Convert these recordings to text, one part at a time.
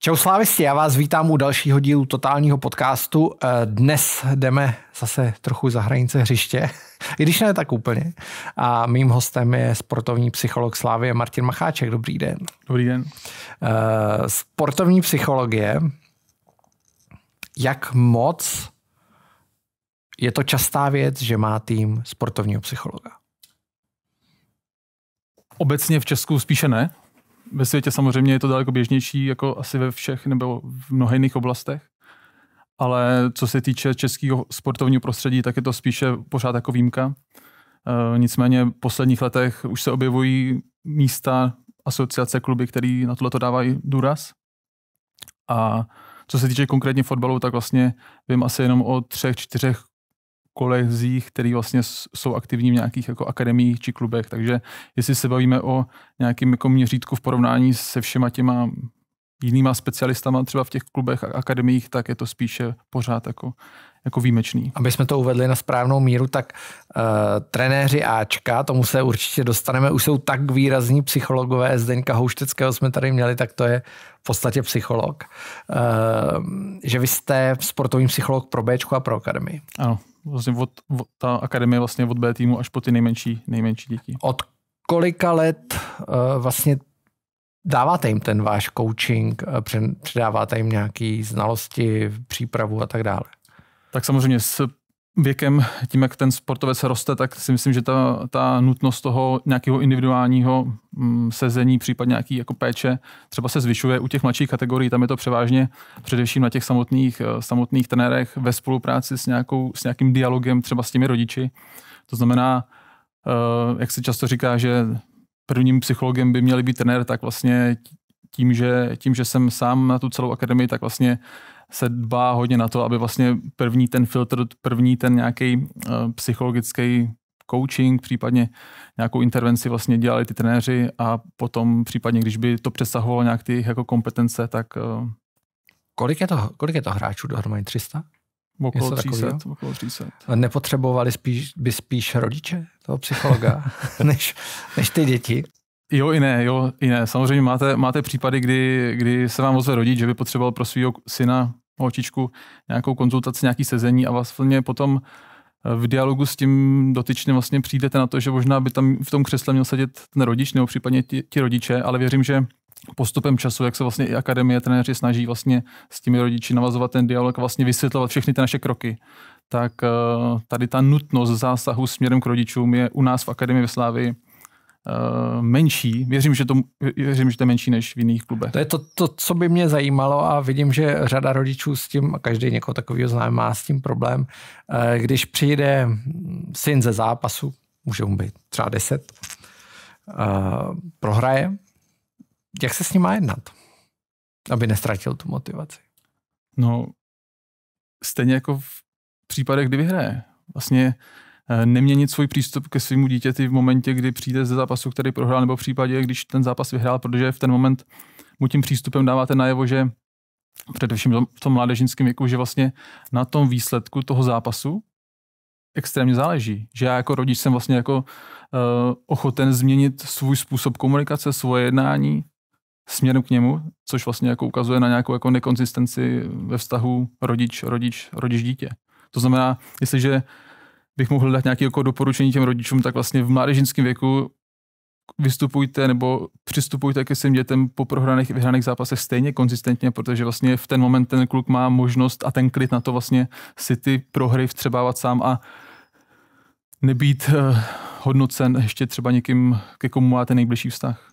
Čau slávisti, já vás vítám u dalšího dílu totálního podcastu. Eh, dnes jdeme zase trochu za hranice hřiště, i když ne tak úplně. A mým hostem je sportovní psycholog Slávie Martin Macháček. Dobrý den. Dobrý den. Eh, sportovní psychologie, jak moc je to častá věc, že má tým sportovního psychologa? Obecně v Česku spíše ne. Ve světě samozřejmě je to daleko běžnější, jako asi ve všech nebo v mnoha jiných oblastech. Ale co se týče českého sportovního prostředí, tak je to spíše pořád jako výjimka. E, nicméně v posledních letech už se objevují místa, asociace, kluby, které na tohle to dávají důraz. A co se týče konkrétně fotbalu, tak vlastně vím asi jenom o třech, čtyřech kolezích, který vlastně jsou aktivní v nějakých jako akademiích či klubech. Takže jestli se bavíme o nějakém jako měřítku v porovnání se všema těma jinýma specialistama třeba v těch klubech a akademiích, tak je to spíše pořád jako jako výjimečný. Aby jsme to uvedli na správnou míru, tak uh, trenéři Ačka, tomu se určitě dostaneme, už jsou tak výrazní psychologové, Zdeňka Houšteckého jsme tady měli, tak to je v podstatě psycholog, uh, že vy jste sportovní psycholog pro Bčku a pro akademii. Ano, vlastně od, od, ta akademie vlastně od B týmu až po ty nejmenší, nejmenší děti. Od kolika let uh, vlastně dáváte jim ten váš coaching, předáváte jim nějaké znalosti, přípravu a tak dále? Tak samozřejmě s věkem, tím, jak ten sportovec roste, tak si myslím, že ta, ta nutnost toho nějakého individuálního mm, sezení, případně nějaký jako péče, třeba se zvyšuje u těch mladších kategorií. Tam je to převážně především na těch samotných, eh, samotných trenérech ve spolupráci s, nějakou, s nějakým dialogem třeba s těmi rodiči. To znamená, eh, jak se často říká, že prvním psychologem by měl být trenér, tak vlastně tím, že, tím, že jsem sám na tu celou akademii, tak vlastně se dbá hodně na to, aby vlastně první ten filtr, první ten nějaký uh, eh, psychologický coaching, případně nějakou intervenci vlastně dělali ty trenéři a potom případně, když by to přesahovalo nějak ty jako kompetence, tak... Uh, kolik, je to, kolik je to hráčů dohromady? 300? Okolo 300, okolo 300. Nepotřebovali spíš, by spíš rodiče toho psychologa, než, než ty děti? Jo i ne, jo i ne. Samozřejmě máte, máte případy, kdy, kdy se vám ozve rodič, že by potřeboval pro svého syna, očičku, nějakou konzultaci, nějaký sezení a vlastně potom eh, v dialogu s tím dotyčným vlastně přijdete na to, že možná by tam v tom křesle měl sedět ten rodič nebo případně ti, ti rodiče, ale věřím, že postupem času, jak se vlastně i akademie, trenéři snaží vlastně s těmi rodiči navazovat ten dialog a vlastně vysvětlovat všechny ty naše kroky, tak eh, tady ta nutnost zásahu směrem k rodičům je u nás v Akademii ve Slávii Eh, menší. Věřím, že to, věřím, že to je menší než v jiných klubech. To je to, to, co by mě zajímalo a vidím, že řada rodičů s tím, a každý někoho takového znám, má s tím problém. Eh, když přijde syn ze zápasu, může mu být třeba deset, eh, prohraje, jak se s ním má jednat, aby nestratil tu motivaci? No, stejně jako v případech, kdy vyhraje. Vlastně Eh, neměnit svůj přístup ke svým dítěti v momentě, kdy přijde ze zápasu, který prohrál, nebo v případě, když ten zápas vyhrál, protože v ten moment mu tím přístupem dáváte najevo, že především v tom mládežnickém věku, že vlastně na tom výsledku toho zápasu extrémně záleží. Že já jako rodič jsem vlastně jako uh, ochoten změnit svůj způsob komunikace, svoje jednání směrem k němu, což vlastně jako ukazuje na nějakou jako nekonzistenci ve vztahu rodič, rodič, rodič dítě. To znamená, jestliže bych mohl dát nějaké jako doporučení těm rodičům, tak vlastně v mládežnickém věku vystupujte nebo přistupujte ke svým dětem po prohraných vyhraných zápasech stejně konzistentně, protože vlastně v ten moment ten kluk má možnost a ten klid na to vlastně si ty prohry vstřebávat sám a nebýt eh, hodnocen ještě třeba někým, ke komu máte nejbližší vztah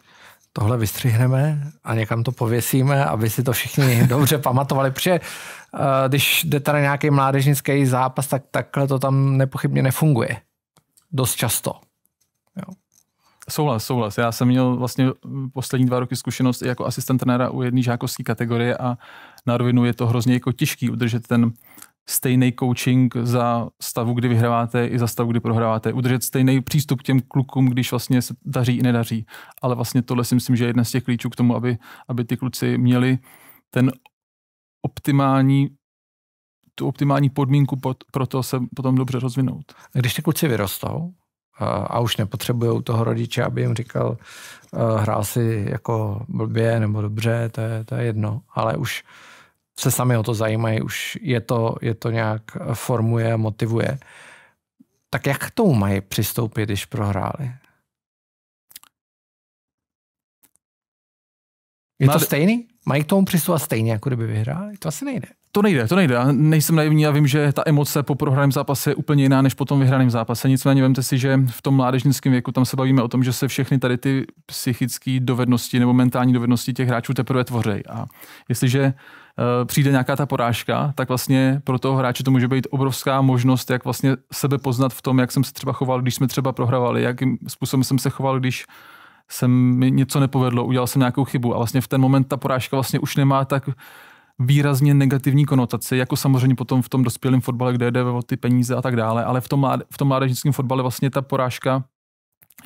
tohle vystřihneme a někam to pověsíme, aby si to všichni dobře pamatovali, protože eh, když jde tady nějaký mládežnický zápas, tak takhle to tam nepochybně nefunguje. Dost často. Jo. Souhlas, souhlas. Já jsem měl vlastně poslední dva roky zkušenost i jako asistent trenéra u jedné žákovské kategorie a na rovinu je to hrozně jako těžký udržet ten stejný coaching za stavu, kdy vyhráváte i za stavu, kdy prohráváte. Udržet stejný přístup k těm klukům, když vlastně se daří i nedaří. Ale vlastně tohle si myslím, že je jedna z těch klíčů k tomu, aby, aby ty kluci měli ten optimální tu optimální podmínku pod, pro to se potom dobře rozvinout. Když ty kluci vyrostou, a už nepotřebují toho rodiče, aby jim říkal, eh, hrál si jako blbě nebo dobře, to je, to je jedno. Ale už se sami o to zajímají, už je to, je to nějak eh, formuje a motivuje. Tak jak k tomu mají přistoupit, když prohráli? Je to stejný? Mají k tomu přistupovat stejně, jako kdyby vyhráli? To asi nejde. To nejde, to nejde. Já nejsem naivní a vím, že ta emoce po prohraném zápase je úplně jiná než po tom vyhraném zápase. Nicméně vemte si, že v tom mládežnickém věku tam se bavíme o tom, že se všechny tady ty psychické dovednosti nebo mentální dovednosti těch hráčů teprve tvoří. A jestliže Eh, přijde nějaká ta porážka, tak vlastně pro toho hráče to může být obrovská možnost, jak vlastně sebe poznat v tom, jak jsem se třeba choval, když jsme třeba prohrávali, jakým způsobem jsem se choval, když jsem mi něco nepovedlo, udělal jsem nějakou chybu a vlastně v ten moment ta porážka vlastně už nemá tak výrazně negativní konotaci, jako samozřejmě potom v tom dospělém fotbale, kde jde o ty peníze a tak dále, ale v tom, v tom mládežnickém fotbale vlastně ta porážka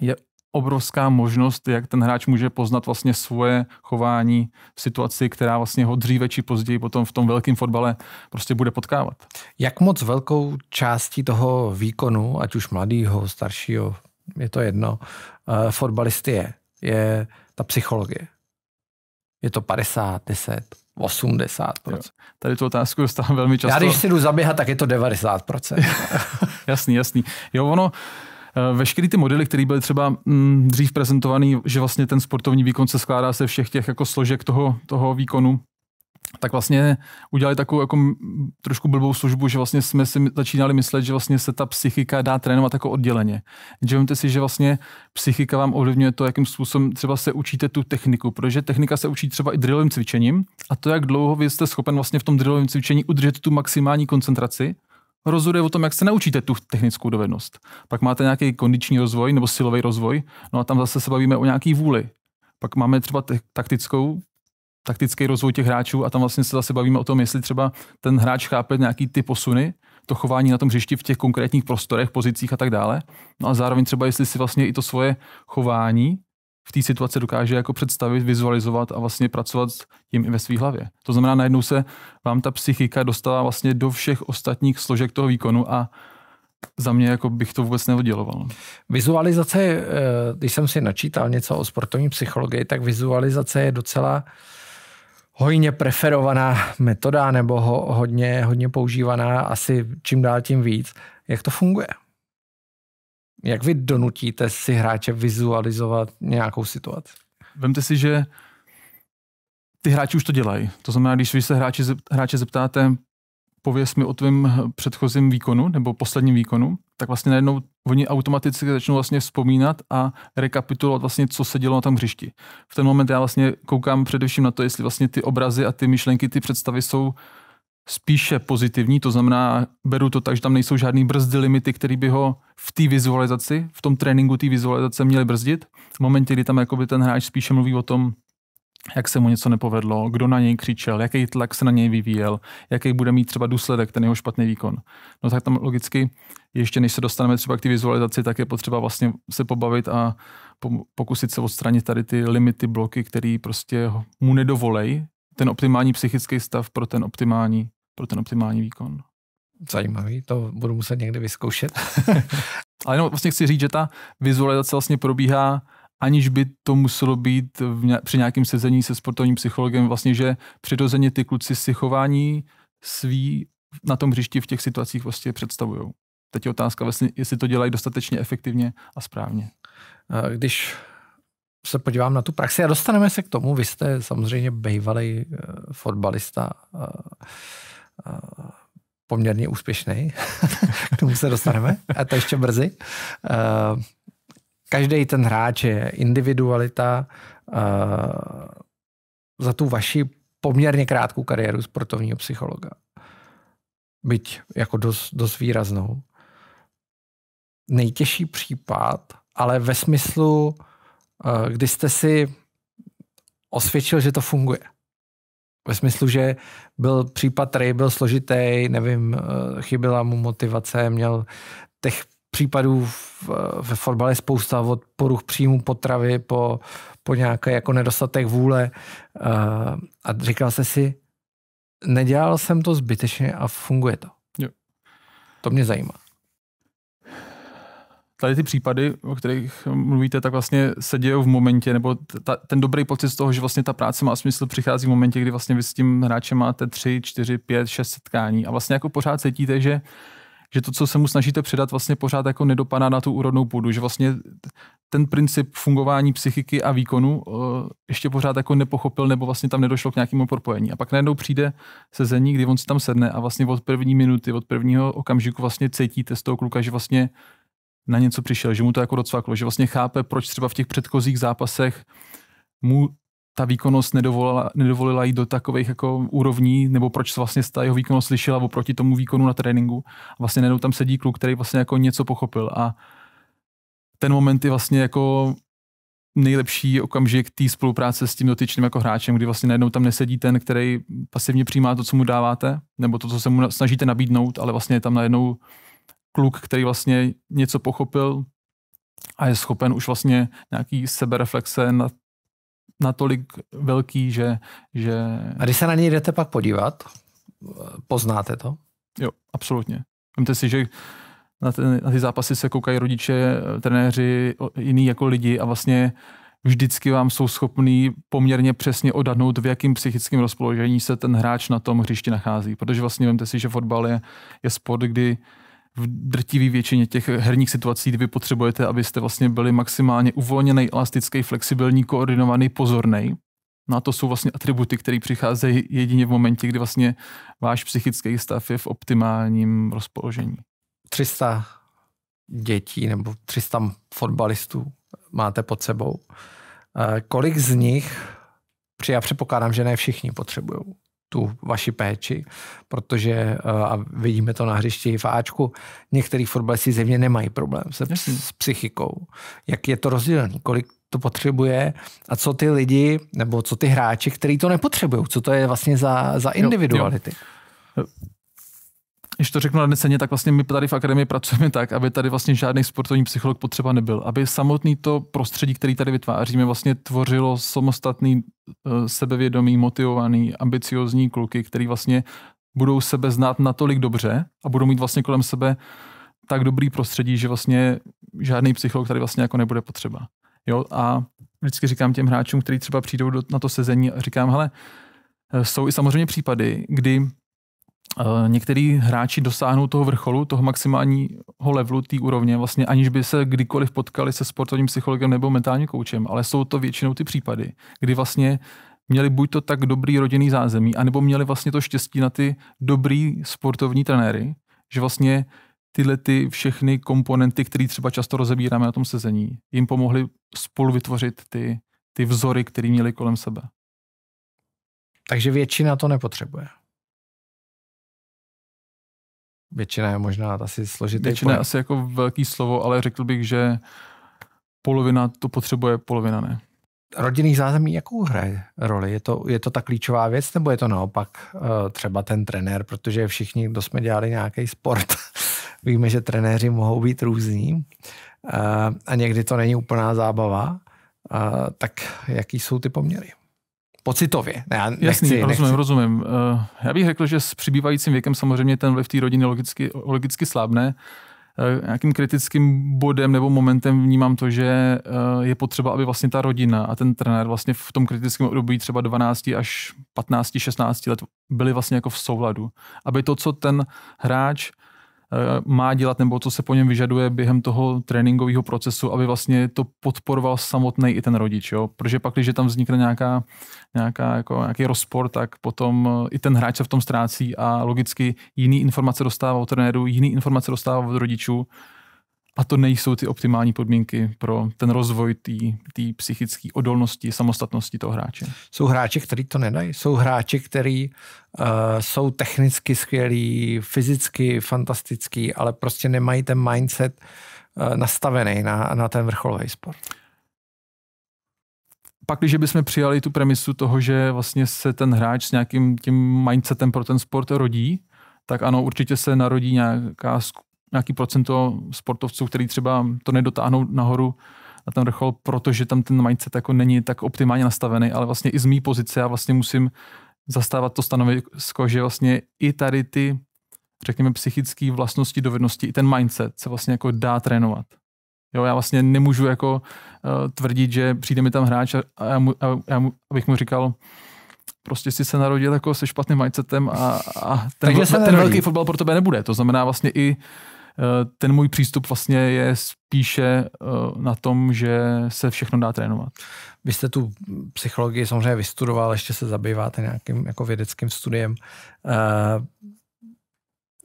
je obrovská možnost, jak ten hráč může poznat vlastně svoje chování v situaci, která vlastně ho dříve či později potom v tom velkém fotbale prostě bude potkávat. Jak moc velkou částí toho výkonu, ať už mladýho, staršího, je to jedno, eh, fotbalisty je, je ta psychologie. Je to 50, 10, 80%. Jo. Tady tu otázku dostávám velmi často. Já když si jdu zaběhat, tak je to 90%. jasný, jasný. Jo, ono, uh, Eh, veškerý ty modely, které byly třeba mm, dřív prezentovaný, že vlastně ten sportovní výkon se skládá se všech těch jako složek toho, toho výkonu, tak vlastně udělali takovou jako trošku blbou službu, že vlastně jsme si začínali myslet, že vlastně se ta psychika dá trénovat jako odděleně. Že si, že vlastně psychika vám ovlivňuje to, jakým způsobem třeba se učíte tu techniku, protože technika se učí třeba i drillovým cvičením a to, jak dlouho vy jste schopen vlastně v tom drillovém cvičení udržet tu maximální koncentraci, rozhoduje o tom, jak se naučíte tu technickou dovednost. Pak máte nějaký kondiční rozvoj nebo silový rozvoj, no a tam zase se bavíme o nějaký vůli. Pak máme třeba taktickou, taktický rozvoj těch hráčů a tam vlastně se zase bavíme o tom, jestli třeba ten hráč chápe nějaký ty posuny, to chování na tom hřišti v těch konkrétních prostorech, pozicích a tak dále. No a zároveň třeba, jestli si vlastně i to svoje chování v té situaci dokáže jako představit, vizualizovat a vlastně pracovat s tím i ve své hlavě. To znamená, najednou se vám ta psychika dostává vlastně do všech ostatních složek toho výkonu a za mě jako bych to vůbec neodděloval. Vizualizace, eh, když jsem si načítal něco o sportovní psychologii, tak vizualizace je docela hojně preferovaná metoda nebo ho, hodně, hodně používaná asi čím dál tím víc. Jak to funguje? Jak vy donutíte si hráče vizualizovat nějakou situaci? Vemte si, že ty hráči už to dělají. To znamená, když vy se hráči, hráče zeptáte, pověs mi o tvém předchozím výkonu nebo posledním výkonu, tak vlastně najednou oni automaticky začnou vlastně vzpomínat a rekapitulovat vlastně, co se dělo na tom hřišti. V ten moment já vlastně koukám především na to, jestli vlastně ty obrazy a ty myšlenky, ty představy jsou spíše pozitivní, to znamená, beru to tak, že tam nejsou žádný brzdy limity, které by ho v té vizualizaci, v tom tréninku té vizualizace měly brzdit. V momentě, kdy tam jakoby ten hráč spíše mluví o tom, jak se mu něco nepovedlo, kdo na něj křičel, jaký tlak se na něj vyvíjel, jaký bude mít třeba důsledek ten jeho špatný výkon. No tak tam logicky, ještě než se dostaneme třeba k té vizualizaci, tak je potřeba vlastně se pobavit a pokusit se odstranit tady ty limity, bloky, které prostě mu nedovolej ten optimální psychický stav pro ten optimální pro ten optimální výkon. Zajímavý, to budu muset někdy vyzkoušet. Ale jenom vlastně chci říct, že ta vizualizace vlastně probíhá aniž by to muselo být v ně, při nějakém sezení se sportovním psychologem, vlastně, že přirozeně ty kluci si chování svý na tom hřišti v těch situacích vlastně představují. Teď je otázka, vlastně, jestli to dělají dostatečně efektivně a správně. Když se podívám na tu praxi a dostaneme se k tomu, vy jste samozřejmě bývalý eh, fotbalista, Eh, poměrně úspěšný. K tomu se dostaneme. A to ještě brzy. Eh, Každý ten hráč je individualita. Eh, za tu vaši poměrně krátkou kariéru sportovního psychologa. Byť jako dost, dost výraznou. Nejtěžší případ, ale ve smyslu, kdy jste si osvědčil, že to funguje. Ve smyslu, že byl případ Ray, byl složitý, nevím, eh, chyběla mu motivace, měl těch případů eh, ve fotbale spousta od poruch příjmu potravy po, po nějaké jako nedostatek vůle eh, a říkal se si, nedělal jsem to zbytečně a funguje to. Jo. To mě zajímá tady ty případy, o kterých mluvíte, tak vlastně se dějí v momentě, nebo ta, ten dobrý pocit z toho, že vlastně ta práce má smysl, přichází v momentě, kdy vlastně vy s tím hráčem máte 3, 4, 5, 6 setkání a vlastně jako pořád cítíte, že že to, co se mu snažíte předat, vlastně pořád jako nedopadá na tu úrodnou půdu, že vlastně ten princip fungování psychiky a výkonu eh, ještě pořád jako nepochopil, nebo vlastně tam nedošlo k nějakému propojení. A pak najednou přijde sezení, kdy on si tam sedne a vlastně od první minuty, od prvního okamžiku vlastně cítíte z toho kluka, že vlastně na něco přišel, že mu to jako docvaklo, že vlastně chápe, proč třeba v těch předchozích zápasech mu ta výkonnost nedovolila, nedovolila jít do takových jako úrovní, nebo proč se vlastně ta jeho výkonnost slyšela oproti tomu výkonu na tréninku. Vlastně najednou tam sedí kluk, který vlastně jako něco pochopil a ten moment je vlastně jako nejlepší okamžik té spolupráce s tím dotyčným jako hráčem, kdy vlastně najednou tam nesedí ten, který pasivně přijímá to, co mu dáváte, nebo to, co se mu snažíte nabídnout, ale vlastně je tam najednou kluk, který vlastně něco pochopil a je schopen už vlastně nějaký sebereflexe na, natolik velký, že, že... A když se na něj jdete pak podívat, poznáte to? Jo, absolutně. Vímte si, že na, ten, na ty zápasy se koukají rodiče, trenéři, jiní jako lidi a vlastně vždycky vám jsou schopní poměrně přesně odhadnout, v jakém psychickém rozpoložení se ten hráč na tom hřišti nachází. Protože vlastně vímte si, že fotbal je, je sport, kdy uh, v drtivé většině těch herních situací, kdy vy potřebujete, abyste vlastně byli maximálně uvolněný, elastický, flexibilní, koordinovaný, pozorný. No a to jsou vlastně atributy, které přicházejí jedině v momentě, kdy vlastně váš psychický stav je v optimálním rozpoložení. 300 dětí nebo 300 fotbalistů máte pod sebou. Eh, kolik z nich, při já předpokládám, že ne všichni potřebují tu vaši péči, protože, eh, a vidíme to na hřišti v Ačku, některý fotbalisti země nemají problém se Jasný. s psychikou. Jak je to rozdělené, kolik to potřebuje a co ty lidi, nebo co ty hráči, který to nepotřebují, co to je vlastně za, za individuality. Jo, jo. Eh, když to řeknu nadneseně, tak vlastně my tady v akademii pracujeme tak, aby tady vlastně žádný sportovní psycholog potřeba nebyl. Aby samotný to prostředí, který tady vytváříme, vlastně tvořilo samostatný, eh, sebevědomý, motivovaný, ambiciozní kluky, který vlastně budou sebe znát natolik dobře a budou mít vlastně kolem sebe tak dobrý prostředí, že vlastně žádný psycholog tady vlastně jako nebude potřeba. Jo? A vždycky říkám těm hráčům, kteří třeba přijdou do, na to sezení a říkám, hele, eh, jsou i samozřejmě případy, kdy Eh, některý hráči dosáhnou toho vrcholu, toho maximálního levelu té úrovně, vlastně aniž by se kdykoliv potkali se sportovním psychologem nebo mentálním koučem, ale jsou to většinou ty případy, kdy vlastně měli buď to tak dobrý rodinný zázemí, anebo měli vlastně to štěstí na ty dobrý sportovní trenéry, že vlastně tyhle ty všechny komponenty, které třeba často rozebíráme na tom sezení, jim pomohly spolu vytvořit ty, ty vzory, které měli kolem sebe. Takže většina to nepotřebuje. Většina je možná asi složitý. Většina je asi jako velký slovo, ale řekl bych, že polovina to potřebuje, polovina ne. Rodinný zázemí jakou hraje roli? Je to, je to ta klíčová věc, nebo je to naopak eh, třeba ten trenér, protože všichni, kdo jsme dělali nějaký sport, víme, že trenéři mohou být různí eh, a někdy to není úplná zábava, eh, tak jaký jsou ty poměry? pocitově. Já nechci, Jasný, nechci. rozumím, rozumím. Eh, já bych řekl, že s přibývajícím věkem samozřejmě ten vliv té rodiny logicky, logicky slábne. Eh, nějakým kritickým bodem nebo momentem vnímám to, že eh, je potřeba, aby vlastně ta rodina a ten trenér vlastně v tom kritickém období třeba 12 až 15, 16 let byli vlastně jako v souladu. Aby to, co ten hráč Eh, má dělat nebo co se po něm vyžaduje během toho tréninkového procesu, aby vlastně to podporoval samotný i ten rodič. Jo? Protože pak, když tam vznikne nějaká, nějaká, jako, nějaký rozpor, tak potom eh, i ten hráč se v tom ztrácí a logicky jiný informace dostává od trenéru, jiný informace dostává od rodičů a to nejsou ty optimální podmínky pro ten rozvoj té psychické odolnosti, samostatnosti toho hráče. Jsou hráči, kteří to nedají. Jsou hráči, kteří uh, eh, jsou technicky skvělí, fyzicky fantastický, ale prostě nemají ten mindset uh, nastavený na, na ten vrcholový sport. Pak, když bychom přijali tu premisu toho, že vlastně se ten hráč s nějakým tím mindsetem pro ten sport rodí, tak ano, určitě se narodí nějaká nějaký procento sportovců, který třeba to nedotáhnou nahoru na ten vrchol, protože tam ten mindset jako není tak optimálně nastavený, ale vlastně i z mý pozice já vlastně musím zastávat to stanovisko, že vlastně i tady ty, řekněme, psychické vlastnosti, dovednosti, i ten mindset se vlastně jako dá trénovat. Jo, já vlastně nemůžu jako uh, tvrdit, že přijde mi tam hráč a, já mu, a já mu, abych mu říkal, prostě si se narodil jako se špatným mindsetem a, a ten, ten, ten velký fotbal pro tebe nebude. To znamená vlastně i Eh, ten můj přístup vlastně je spíše eh, na tom, že se všechno dá trénovat. Vy jste tu psychologii samozřejmě vystudoval, ještě se zabýváte nějakým jako vědeckým studiem. Eh,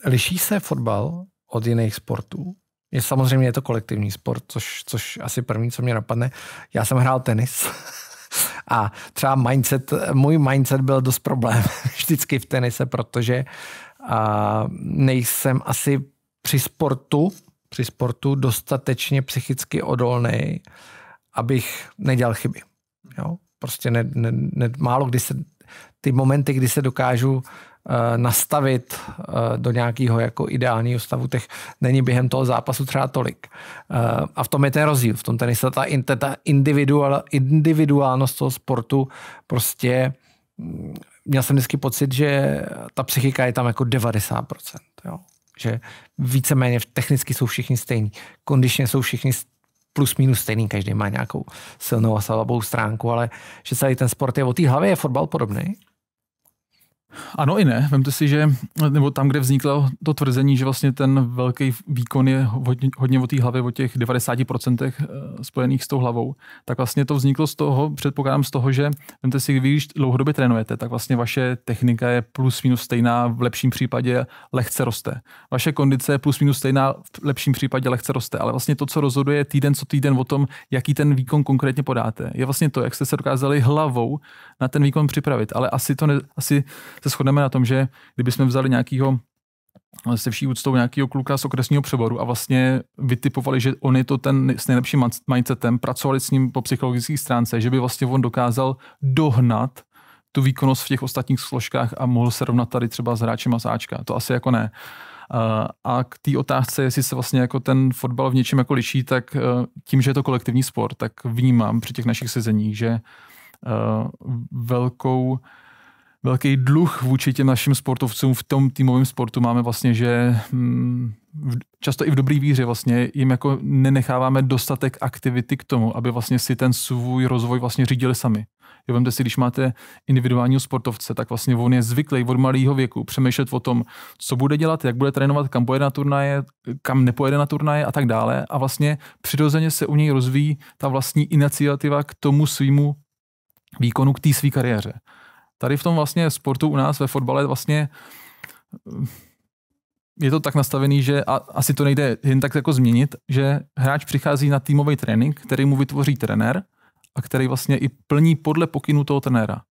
liší se fotbal od jiných sportů? Je samozřejmě je to kolektivní sport, což, což asi první, co mě napadne. Já jsem hrál tenis. A třeba mindset, můj mindset byl dost problém vždycky v tenise, protože a nejsem asi při sportu, při sportu dostatečně psychicky odolný, abych nedělal chyby. Jo? Prostě ne, ne, ne, málo kdy se ty momenty, kdy se dokážu uh, nastavit uh, do nějakého jako ideálního stavu, těch není během toho zápasu třeba tolik. Uh, a v tom je ten rozdíl. V tom ten, ta, ta individuál, individuálnost toho sportu prostě hm, měl jsem vždycky pocit, že ta psychika je tam jako 90%. Jo že víceméně technicky jsou všichni stejní, kondičně jsou všichni plus minus stejný, každý má nějakou silnou a slabou stránku, ale že celý ten sport je o té hlavě, je fotbal podobný? Ano i ne. Vemte si, že nebo tam, kde vzniklo to tvrzení, že vlastně ten velký výkon je hodně, hodně o té hlavě, o těch 90% eh, spojených s tou hlavou, tak vlastně to vzniklo z toho, předpokládám z toho, že vemte si, vy když dlouhodobě trénujete, tak vlastně vaše technika je plus minus stejná, v lepším případě lehce roste. Vaše kondice je plus minus stejná, v lepším případě lehce roste, ale vlastně to, co rozhoduje týden co týden o tom, jaký ten výkon konkrétně podáte, je vlastně to, jak jste se dokázali hlavou na ten výkon připravit, ale asi to ne, asi se shodneme na tom, že kdybychom vzali nějakého se vší úctou nějakého kluka z okresního přeboru a vlastně vytipovali, že on je to ten s nejlepším mindsetem, pracovali s ním po psychologické stránce, že by vlastně on dokázal dohnat tu výkonnost v těch ostatních složkách a mohl se rovnat tady třeba s hráčem a záčka. To asi jako ne. A k té otázce, jestli se vlastně jako ten fotbal v něčem jako liší, tak e, tím, že je to kolektivní sport, tak vnímám při těch našich sezeních, že e, velkou velký dluh vůči těm našim sportovcům v tom týmovém sportu máme vlastně, že mm, často i v dobrý víře vlastně jim jako nenecháváme dostatek aktivity k tomu, aby vlastně si ten svůj rozvoj vlastně řídili sami. Jo, vemte si, když máte individuálního sportovce, tak vlastně on je zvyklý od malého věku přemýšlet o tom, co bude dělat, jak bude trénovat, kam pojede na turnaje, kam nepojede na turnaje a tak dále. A vlastně přirozeně se u něj rozvíjí ta vlastní iniciativa k tomu svýmu výkonu, k té své kariéře. Tady v tom vlastně sportu u nás ve fotbale vlastně eh, je to tak nastavený, že a, asi to nejde jen tak jako změnit, že hráč přichází na týmový trénink, který mu vytvoří trenér a který vlastně i plní podle pokynu toho trenéra.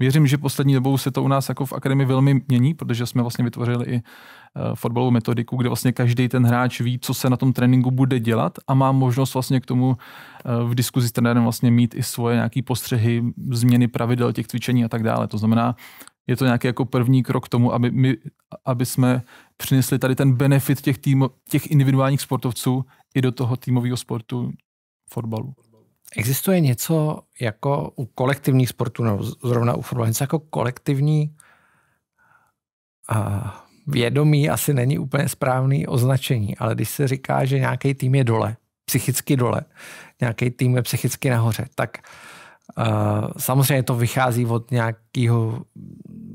Věřím, že poslední dobou se to u nás jako v akademii velmi mění, protože jsme vlastně vytvořili i eh, fotbalovou metodiku, kde vlastně každý ten hráč ví, co se na tom tréninku bude dělat a má možnost vlastně k tomu eh, v diskuzi s trenérem vlastně mít i svoje nějaké postřehy, změny pravidel těch cvičení a tak dále. To znamená, je to nějaký jako první krok k tomu, aby, my, aby jsme přinesli tady ten benefit těch, týmo, těch individuálních sportovců i do toho týmového sportu fotbalu. Existuje něco jako u kolektivních sportů, nebo zrovna u fotbalu, něco jako kolektivní a vědomí asi není úplně správný označení, ale když se říká, že nějaký tým je dole, psychicky dole, nějaký tým je psychicky nahoře, tak samozřejmě to vychází od, nějakýho,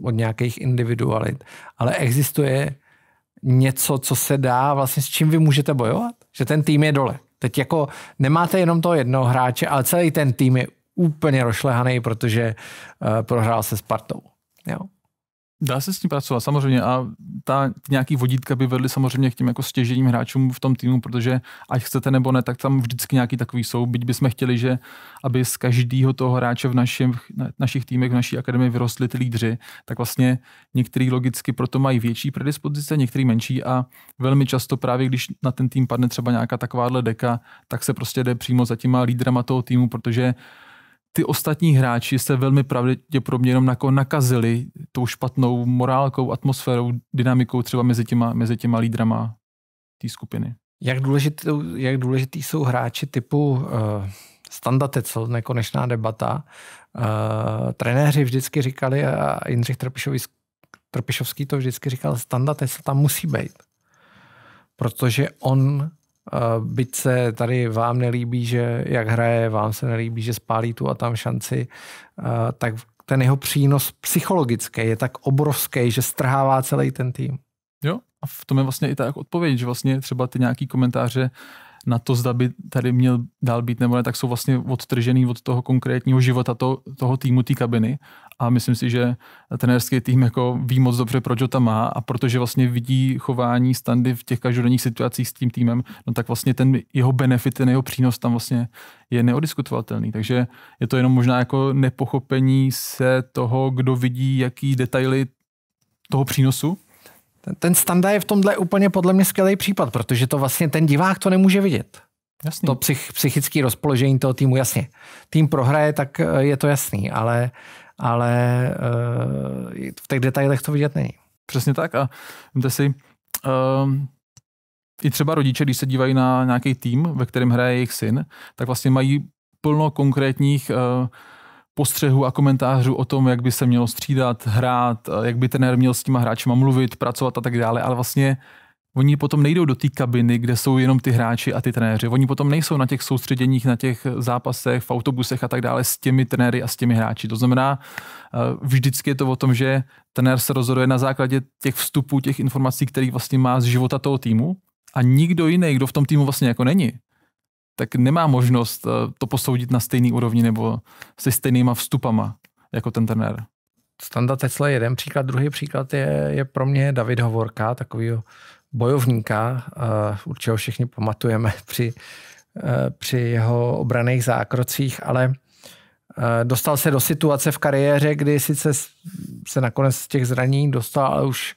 od nějakých individualit, ale existuje něco, co se dá vlastně, s čím vy můžete bojovat? Že ten tým je dole. Teď jako nemáte jenom toho jednoho hráče, ale celý ten tým je úplně rošlehaný, protože uh, prohrál se Spartou. Jo. Dá se s tím pracovat, samozřejmě. A ta nějaký vodítka by vedly samozřejmě k těm jako stěžením hráčům v tom týmu, protože ať chcete nebo ne, tak tam vždycky nějaký takový jsou. Byť bychom chtěli, že aby z každého toho hráče v našich našich týmech, v naší akademii vyrostli ty lídři, tak vlastně některý logicky proto mají větší predispozice, některý menší a velmi často právě, když na ten tým padne třeba nějaká takováhle deka, tak se prostě jde přímo za těma lídrama toho týmu, protože ty ostatní hráči se velmi pravděpodobně jenom jako nakazili tou špatnou morálkou, atmosférou, dynamikou třeba mezi těma, mezi těma lídrama té skupiny. Jak, důležitý, jak důležitý jsou hráči typu uh, Standa Tecel, nekonečná debata. Uh, trenéři vždycky říkali, a Jindřich Trpišovský to vždycky říkal, Standa tam musí být. Protože on Byť se tady vám nelíbí, že jak hraje, vám se nelíbí, že spálí tu a tam šanci, tak ten jeho přínos psychologický je tak obrovský, že strhává celý ten tým. Jo, a v tom je vlastně i ta jako odpověď, že vlastně třeba ty nějaký komentáře na to, zda by tady měl dál být nebo ne, tak jsou vlastně odtržený od toho konkrétního života to, toho týmu, té tý kabiny a myslím si, že trenérský tým jako ví moc dobře, proč ho tam má a protože vlastně vidí chování standy v těch každodenních situacích s tím týmem, no tak vlastně ten jeho benefit, ten jeho přínos tam vlastně je neodiskutovatelný. Takže je to jenom možná jako nepochopení se toho, kdo vidí, jaký detaily toho přínosu, ten Standa je v tomhle úplně podle mě skvělý případ, protože to vlastně ten divák to nemůže vidět. Jasný. To psych, psychické rozpoložení toho týmu, jasně. Tým prohraje, tak eh, je to jasný, ale ale eh, v těch detailech to vidět není. Přesně tak a vemte si, um, i třeba rodiče, když se dívají na nějaký tým, ve kterém hraje jejich syn, tak vlastně mají plno konkrétních uh, postřehů a komentářů o tom, jak by se mělo střídat, hrát, eh, jak by trenér měl s těma hráčima mluvit, pracovat a tak dále, ale vlastně oni potom nejdou do té kabiny, kde jsou jenom ty hráči a ty trenéři. Oni potom nejsou na těch soustředěních, na těch zápasech, v autobusech a tak dále s těmi trenéry a s těmi hráči. To znamená, eh, vždycky je to o tom, že trenér se rozhoduje na základě těch vstupů, těch informací, které vlastně má z života toho týmu a nikdo jiný, kdo v tom týmu vlastně jako není, tak nemá možnost eh, to posoudit na stejný úrovni nebo se stejnýma vstupama jako ten trenér. Standard Tesla je jeden příklad, druhý příklad je, je pro mě David Hovorka, takový bojovníka, určitě ho všichni pamatujeme při, e, při jeho obraných zákrocích, ale e, dostal se do situace v kariéře, kdy sice se nakonec z těch zranění dostal, ale už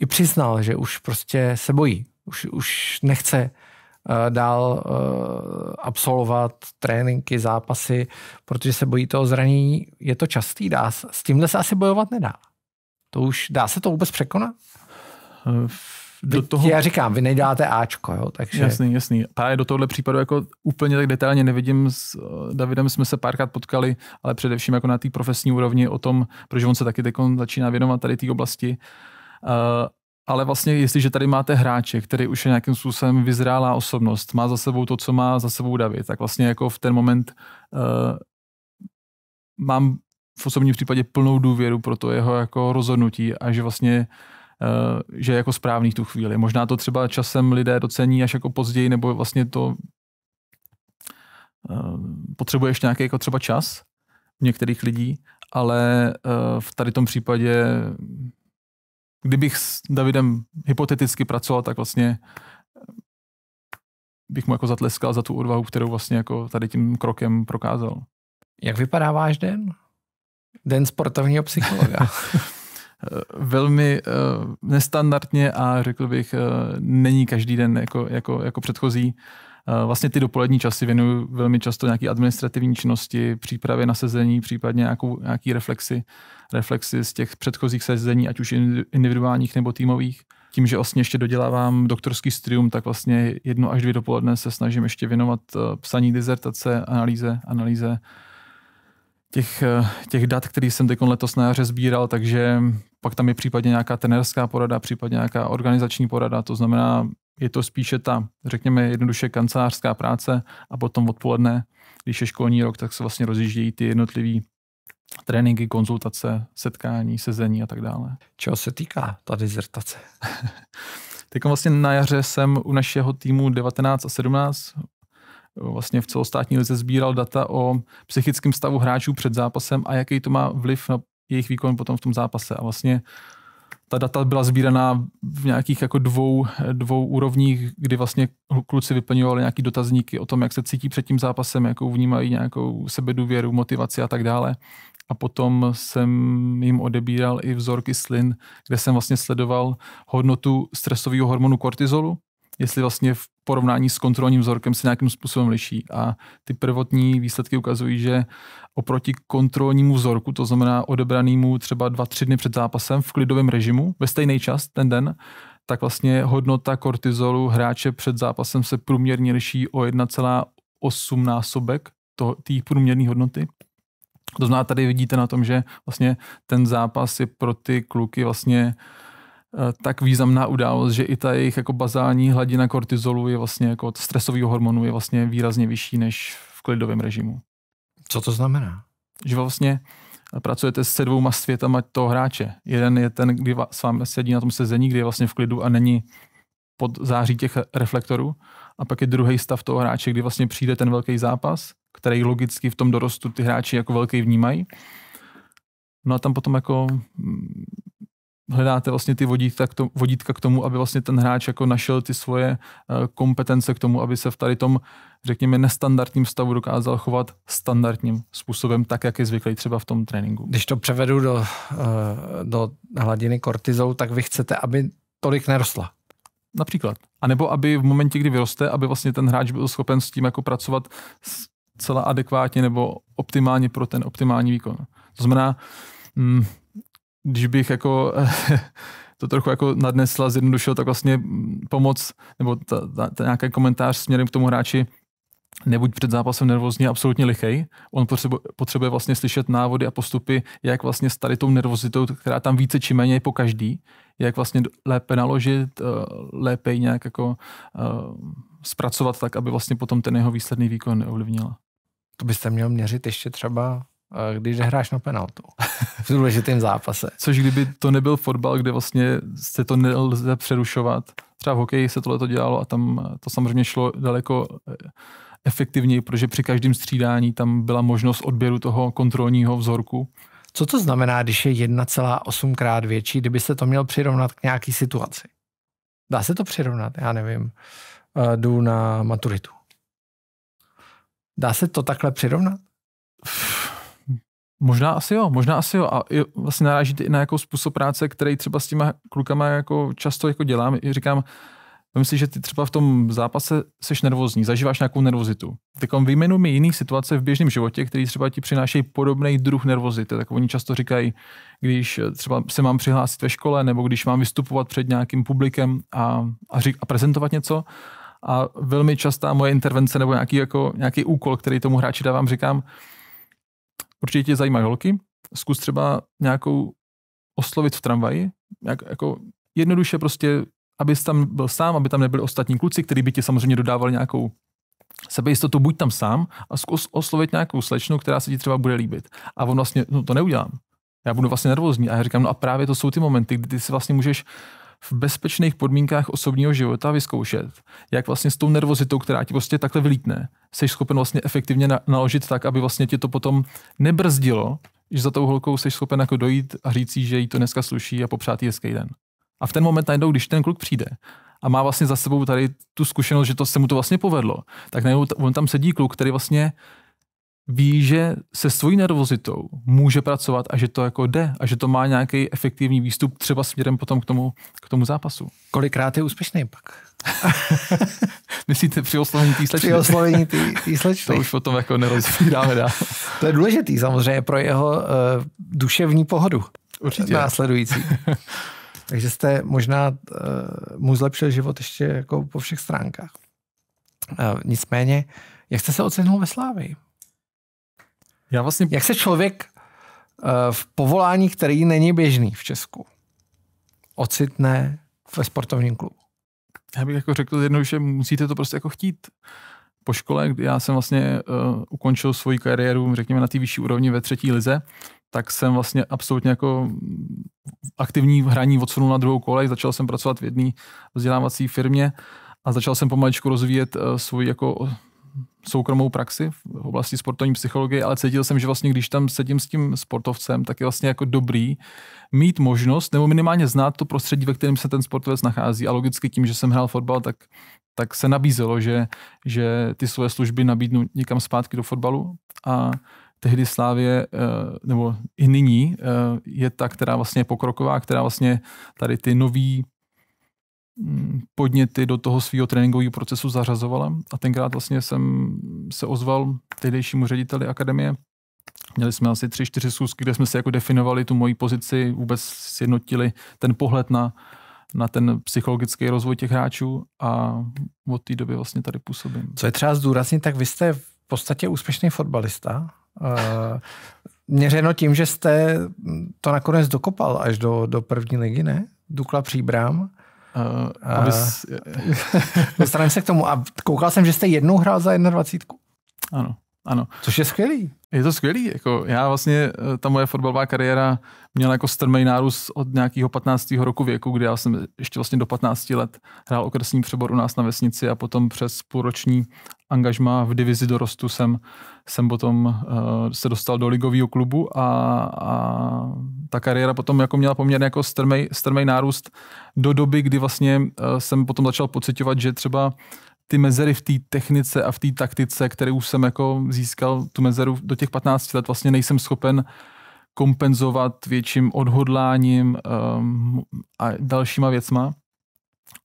i přiznal, že už prostě se bojí, už, už nechce e, dál absolvovat tréninky, zápasy, protože se bojí toho zranění. Je to častý, dá, s tímhle se asi bojovat nedá. To už dá se to vůbec překonat? do toho... Já říkám, vy nejdáte Ačko, jo, takže... Jasný, jasný. Právě do tohohle případu jako úplně tak detailně nevidím. S eh, Davidem jsme se párkrát potkali, ale především jako na té profesní úrovni o tom, protože on se taky teď začíná věnovat tady té oblasti. Uh, ale vlastně, jestliže tady máte hráče, který už je nějakým způsobem vyzrálá osobnost, má za sebou to, co má za sebou David, tak vlastně jako v ten moment uh, mám v osobním případě plnou důvěru pro to jeho jako rozhodnutí a že vlastně uh, Eh, že je jako správný v tu chvíli. Možná to třeba časem lidé docení až jako později, nebo vlastně to eh, potřebuješ nějaký jako třeba čas některých lidí, ale eh, v tady tom případě, kdybych s Davidem hypoteticky pracoval, tak vlastně bych mu jako zatleskal za tu odvahu, kterou vlastně jako tady tím krokem prokázal. Jak vypadá váš den? Den sportovního psychologa. Eh, velmi uh, nestandardně a řekl bych, uh, není každý den jako, jako, jako předchozí. Uh, vlastně ty dopolední časy věnuju velmi často nějaké administrativní činnosti, přípravě na sezení, případně nějakou, nějaký reflexy, reflexy z těch předchozích sezení, ať už individuálních nebo týmových. Tím, že vlastně ještě dodělávám doktorský studium, tak vlastně jedno až dvě dopoledne se snažím ještě věnovat psaní dizertace, analýze, analýze těch, eh, těch dat, který jsem teď letos na jaře sbíral, takže pak tam je případně nějaká trenerská porada, případně nějaká organizační porada, to znamená, je to spíše ta, řekněme, jednoduše kancelářská práce a potom odpoledne, když je školní rok, tak se vlastně rozjíždějí ty jednotlivý tréninky, konzultace, setkání, sezení a tak dále. Čeho se týká ta dizertace? Teď vlastně na jaře jsem u našeho týmu 19 a 17 vlastně v celostátní lize sbíral data o psychickém stavu hráčů před zápasem a jaký to má vliv na jejich výkon potom v tom zápase. A vlastně ta data byla sbíraná v nějakých jako dvou, dvou úrovních, kdy vlastně kluci vyplňovali nějaký dotazníky o tom, jak se cítí před tím zápasem, jakou vnímají nějakou sebedůvěru, motivaci a tak dále. A potom jsem jim odebíral i vzorky slin, kde jsem vlastně sledoval hodnotu stresového hormonu kortizolu jestli vlastně v porovnání s kontrolním vzorkem se nějakým způsobem liší. A ty prvotní výsledky ukazují, že oproti kontrolnímu vzorku, to znamená odebranému třeba 2-3 dny před zápasem v klidovém režimu, ve stejný čas ten den, tak vlastně hodnota kortizolu hráče před zápasem se průměrně liší o 1,8 násobek té průměrné hodnoty. To znamená, tady vidíte na tom, že vlastně ten zápas je pro ty kluky vlastně uh, Eh, tak významná událost, že i ta jejich jako bazální hladina kortizolu je vlastně jako stresového hormonu je vlastně výrazně vyšší než v klidovém režimu. Co to znamená? Že vlastně eh, pracujete se dvouma světama toho hráče. Jeden je ten, kdy s vámi sedí na tom sezení, kdy je vlastně v klidu a není pod září těch reflektorů. A pak je druhý stav toho hráče, kdy vlastně přijde ten velký zápas, který logicky v tom dorostu ty hráči jako velký vnímají. No a tam potom jako mm, hledáte vlastně ty vodítka k, tomu, vodítka k tomu, aby vlastně ten hráč jako našel ty svoje eh, kompetence k tomu, aby se v tady tom, řekněme, nestandardním stavu dokázal chovat standardním způsobem, tak, jak je zvyklý třeba v tom tréninku. Když to převedu do, eh, do hladiny kortizolu, tak vy chcete, aby tolik nerostla. Například. A nebo aby v momentě, kdy vyroste, aby vlastně ten hráč byl schopen s tím jako pracovat celá adekvátně nebo optimálně pro ten optimální výkon. To znamená, mm, když bych jako to trochu jako nadnesla, zjednodušil, tak vlastně pomoc nebo ta, ta, ta nějaký komentář směrem k tomu hráči nebuď před zápasem nervózní, absolutně lichej. On potřebuje, potřebuje vlastně slyšet návody a postupy, jak vlastně s tady tou nervozitou, která tam více či méně je po každý, jak vlastně lépe naložit, eh, lépe nějak jako eh, zpracovat tak, aby vlastně potom ten jeho výsledný výkon neovlivnila. To byste měl měřit ještě třeba když hráš na penaltu v důležitém zápase. Což kdyby to nebyl fotbal, kde vlastně se to nelze přerušovat. Třeba v hokeji se tohle to dělalo a tam to samozřejmě šlo daleko eh, efektivněji, protože při každém střídání tam byla možnost odběru toho kontrolního vzorku. Co to znamená, když je 1,8 krát větší, se to měl přirovnat k nějaký situaci? Dá se to přirovnat? Já nevím. Eh, jdu na maturitu. Dá se to takhle přirovnat? Možná asi jo, možná asi jo. A vlastně narážíte i na jako způsob práce, který třeba s těma klukama jako často jako dělám. Říkám, myslím si, že ty třeba v tom zápase jsi nervózní, zažíváš nějakou nervozitu. Tak on mi jiný situace v běžném životě, které třeba ti přinášejí podobný druh nervozity. Tak oni často říkají, když třeba se mám přihlásit ve škole, nebo když mám vystupovat před nějakým publikem a, a, řík, a prezentovat něco. A velmi častá moje intervence nebo nějaký, jako, nějaký úkol, který tomu hráči dávám, říkám, určitě tě zajímají holky, zkus třeba nějakou oslovit v tramvaji, jak, jako jednoduše prostě, aby tam byl sám, aby tam nebyli ostatní kluci, kteří by ti samozřejmě dodávali nějakou sebejistotu, buď tam sám a zkus oslovit nějakou slečnu, která se ti třeba bude líbit. A on vlastně, no to neudělám. Já budu vlastně nervózní a já říkám, no a právě to jsou ty momenty, kdy ty si vlastně můžeš v bezpečných podmínkách osobního života vyzkoušet, jak vlastně s tou nervozitou, která ti prostě takhle vylítne, jsi schopen vlastně efektivně naložit tak, aby vlastně ti to potom nebrzdilo, že za tou holkou jsi schopen jako dojít a říct si, že jí to dneska sluší a popřát jí hezký den. A v ten moment najednou, když ten kluk přijde a má vlastně za sebou tady tu zkušenost, že to se mu to vlastně povedlo, tak najednou on tam sedí kluk, který vlastně ví, že se svojí nervozitou může pracovat a že to jako jde a že to má nějaký efektivní výstup třeba směrem potom k tomu, k tomu zápasu. Kolikrát je úspěšný pak? Myslíte při oslovení té Při oslovení té to už potom jako nerozvíráme dál. to je důležitý samozřejmě pro jeho uh, duševní pohodu. Určitě. Následující. Takže jste možná uh, mu zlepšil život ještě jako po všech stránkách. Uh, nicméně, jak jste se ocenil ve Slávii? Já vlastně... Jak se člověk eh, v povolání, který není běžný v Česku, ocitne ve sportovním klubu? Já bych jako řekl že musíte to prostě jako chtít. Po škole, kdy já jsem vlastně uh, ukončil svoji kariéru, řekněme, na té vyšší úrovni ve třetí lize, tak jsem vlastně absolutně jako aktivní v hraní odsunul na druhou kole. začal jsem pracovat v jedné vzdělávací firmě a začal jsem pomaličku rozvíjet uh, svůj jako soukromou praxi v oblasti sportovní psychologie, ale cítil jsem, že vlastně když tam sedím s tím sportovcem, tak je vlastně jako dobrý mít možnost nebo minimálně znát to prostředí, ve kterém se ten sportovec nachází. A logicky tím, že jsem hrál fotbal, tak, tak se nabízelo, že, že ty svoje služby nabídnu někam zpátky do fotbalu. A tehdy Slávě, eh, nebo i nyní, eh, je ta, která vlastně je pokroková, která vlastně tady ty nový Mm, podněty do toho svého tréninkového procesu zařazovala. A tenkrát vlastně jsem se ozval tehdejšímu řediteli akademie. Měli jsme asi tři, čtyři schůzky, kde jsme si jako definovali tu moji pozici, vůbec sjednotili ten pohled na, na ten psychologický rozvoj těch hráčů a od té doby vlastně tady působím. Co je třeba zdůraznit, tak vy jste v podstatě úspěšný fotbalista. Eh, měřeno tím, že jste to nakonec dokopal až do, do první ligy, ne? Dukla Příbram. Uh, eh, abys... Eh, Dostaneme se k tomu. A koukal jsem, že jste jednou hrál za 21. Ano, ano. Což je skvělý. Je to skvělý. Jako já vlastně, eh, ta moje fotbalová kariéra měla jako strmý nárůst od nějakého 15. roku věku, kdy já jsem ještě vlastně do 15 let hrál okresní přebor u nás na vesnici a potom přes půlroční angažma v divizi dorostu jsem, jsem potom uh, se dostal do ligového klubu a, a ta kariéra potom jako měla poměrně jako strmej, strmej nárůst do doby, kdy vlastně eh, jsem potom začal pocitovat, že třeba ty mezery v té technice a v té taktice, které už jsem jako získal tu mezeru do těch 15 let, vlastně nejsem schopen kompenzovat větším odhodláním um, a dalšíma věcma.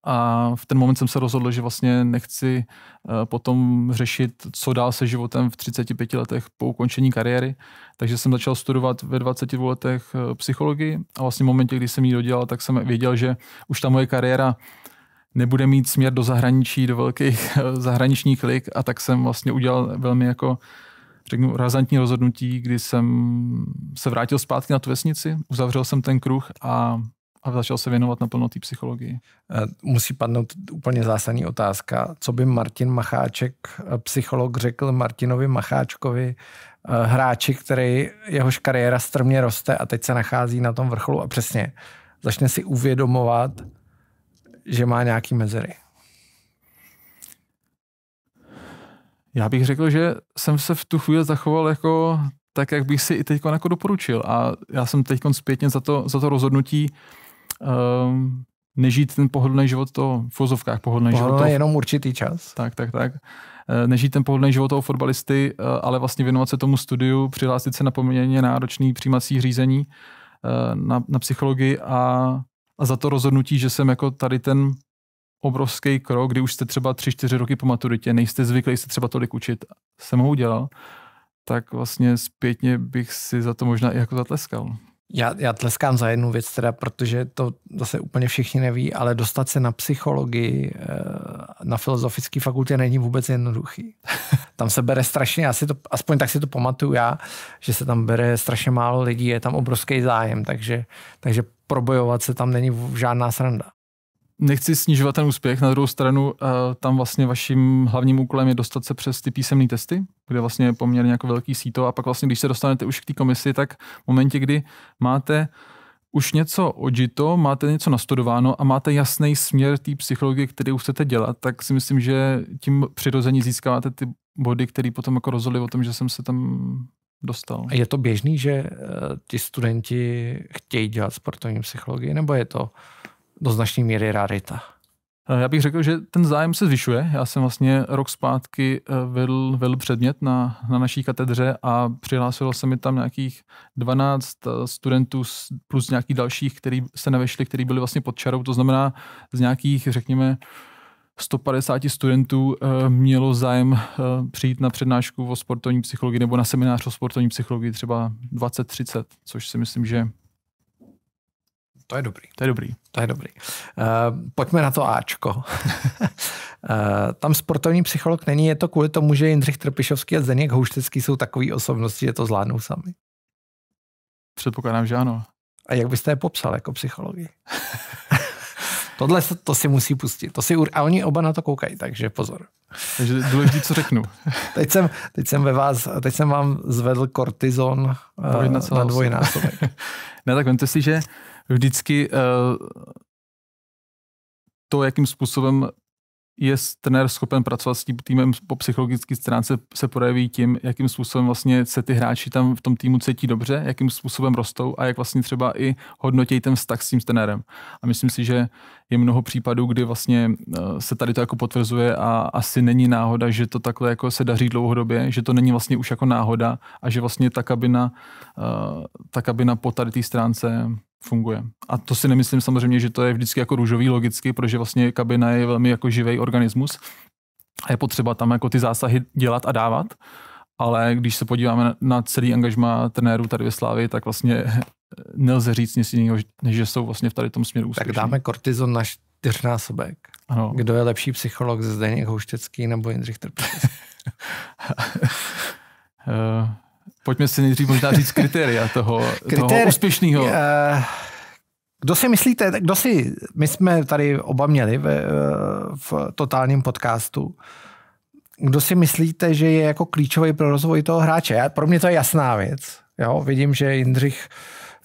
A v ten moment jsem se rozhodl, že vlastně nechci eh, potom řešit, co dál se životem v 35 letech po ukončení kariéry. Takže jsem začal studovat ve 22 letech eh, psychologii a vlastně v momentě, kdy jsem ji dodělal, tak jsem věděl, že už ta moje kariéra nebude mít směr do zahraničí, do velkých eh, zahraničních lig a tak jsem vlastně udělal velmi jako řeknu, razantní rozhodnutí, kdy jsem se vrátil zpátky na tu vesnici, uzavřel jsem ten kruh a a začal se věnovat naplno té psychologii. Eh, musí padnout úplně zásadní otázka, co by Martin Macháček, eh, psycholog, řekl Martinovi Macháčkovi, eh, hráči, který jehož kariéra strmě roste a teď se nachází na tom vrcholu a přesně začne si uvědomovat, že má nějaký mezery. Já bych řekl, že jsem se v tu chvíli zachoval jako tak, jak bych si i teď jako doporučil. A já jsem teď zpětně za to, za to rozhodnutí um, nežít ten pohodlný život to v fozovkách pohodlný život. To, jenom určitý čas. Tak, tak, tak. Ehm, nežít ten pohodlný život toho fotbalisty, eh, ale vlastně věnovat se tomu studiu, přihlásit se na poměrně náročný přijímací řízení eh, na, na psychologii a, a za to rozhodnutí, že jsem jako tady ten obrovský krok, kdy už jste třeba 3-4 roky po maturitě, nejste zvyklí se třeba tolik učit, jsem ho udělal, tak vlastně zpětně bych si za to možná i jako zatleskal. Já, já tleskám za jednu věc, teda, protože to zase úplně všichni neví, ale dostat se na psychologii eh, na filozofické fakultě není vůbec jednoduchý. tam se bere strašně, si to, aspoň tak si to pamatuju já, že se tam bere strašně málo lidí, je tam obrovský zájem, takže, takže probojovat se tam není žádná sranda nechci snižovat ten úspěch, na druhou stranu eh, tam vlastně vaším hlavním úkolem je dostat se přes ty písemné testy, kde vlastně je poměrně jako velký síto a pak vlastně, když se dostanete už k té komisi, tak v momentě, kdy máte už něco odžito, máte něco nastudováno a máte jasný směr té psychologie, který už chcete dělat, tak si myslím, že tím přirozeně získáváte ty body, které potom jako rozhodly o tom, že jsem se tam dostal. Je to běžný, že eh, ti studenti chtějí dělat sportovní psychologii, nebo je to do značné míry rarita. Eh, já bych řekl, že ten zájem se zvyšuje. Já jsem vlastně rok zpátky eh, vedl, vedl předmět na, na naší katedře a přihlásilo se mi tam nějakých 12 eh, studentů plus nějakých dalších, který se nevešli, který byli vlastně pod čarou. To znamená z nějakých, řekněme, 150 studentů mělo zájem přijít na přednášku o sportovní psychologii nebo na seminář o sportovní psychologii třeba 20-30, což si myslím, že to je dobrý. To je dobrý. To je dobrý. Uh, pojďme na to Ačko. uh, tam sportovní psycholog není, je to kvůli tomu, že Jindřich Trpišovský a Zdeněk Houštecký jsou takový osobnosti, že to zvládnou sami. Předpokládám, že ano. A jak byste je popsal jako psychologi? Tohle to si musí pustit. To si, a oni oba na to koukají, takže pozor. Takže důležitý, co řeknu. teď, jsem, teď, jsem ve vás, teď jsem vám zvedl kortizon eh, na dvojnásobek. ne, tak vemte si, že vždycky eh, to, jakým způsobem je trenér schopen pracovat s tím týmem po psychologické stránce, se projeví tím, jakým způsobem vlastně se ty hráči tam v tom týmu cítí dobře, jakým způsobem rostou a jak vlastně třeba i hodnotí ten vztah s tím trenérem. A myslím si, že je mnoho případů, kdy vlastně eh, se tady to jako potvrzuje a asi není náhoda, že to takhle jako se daří dlouhodobě, že to není vlastně už jako náhoda a že vlastně ta kabina, eh, ta kabina po tady té stránce funguje. A to si nemyslím samozřejmě, že to je vždycky jako růžový logicky, protože vlastně kabina je velmi jako živý organismus a je potřeba tam jako ty zásahy dělat a dávat ale když se podíváme na celý angažma trenérů tady ve Slávě, tak vlastně nelze říct nic jiného, než že jsou vlastně v tady tom směru úspěšní. Tak dáme kortizon na čtyřnásobek. Ano. Kdo je lepší psycholog ze Zdeněk Houštecký nebo Jindřich Trpěs? Eh, pojďme si nejdřív možná říct kritéria toho, toho úspěšného. Eh, kdo si myslíte, kdo si, my jsme tady oba měli v, eh, v totálním podcastu, kdo si myslíte, že je jako klíčový pro rozvoj toho hráče? Já, pro mě to je jasná věc. Jo, vidím, že Jindřich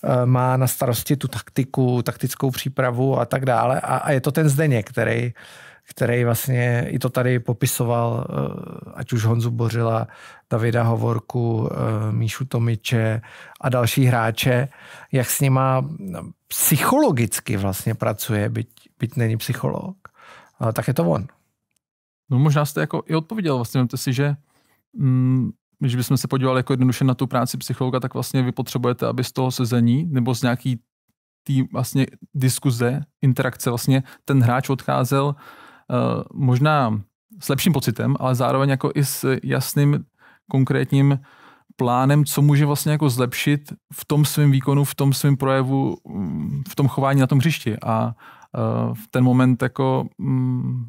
eh, má na starosti tu taktiku, taktickou přípravu a tak dále. A, a je to ten Zdeněk, který, který vlastně i to tady popisoval, eh, ať už Honzu Bořila, Davida Hovorku, eh, Míšu Tomiče a další hráče, jak s nima no, psychologicky vlastně pracuje, byť, byť není psycholog, tak je to on. No možná jste jako i odpověděl, vlastně vemte si, že mm, když bychom se podívali jako jednoduše na tu práci psychologa, tak vlastně vy potřebujete, aby z toho sezení nebo z nějaký tý vlastně diskuze, interakce vlastně ten hráč odcházel uh, možná s lepším pocitem, ale zároveň jako i s jasným konkrétním plánem, co může vlastně jako zlepšit v tom svém výkonu, v tom svém projevu, mm, v tom chování na tom hřišti. A eh, v ten moment jako mm,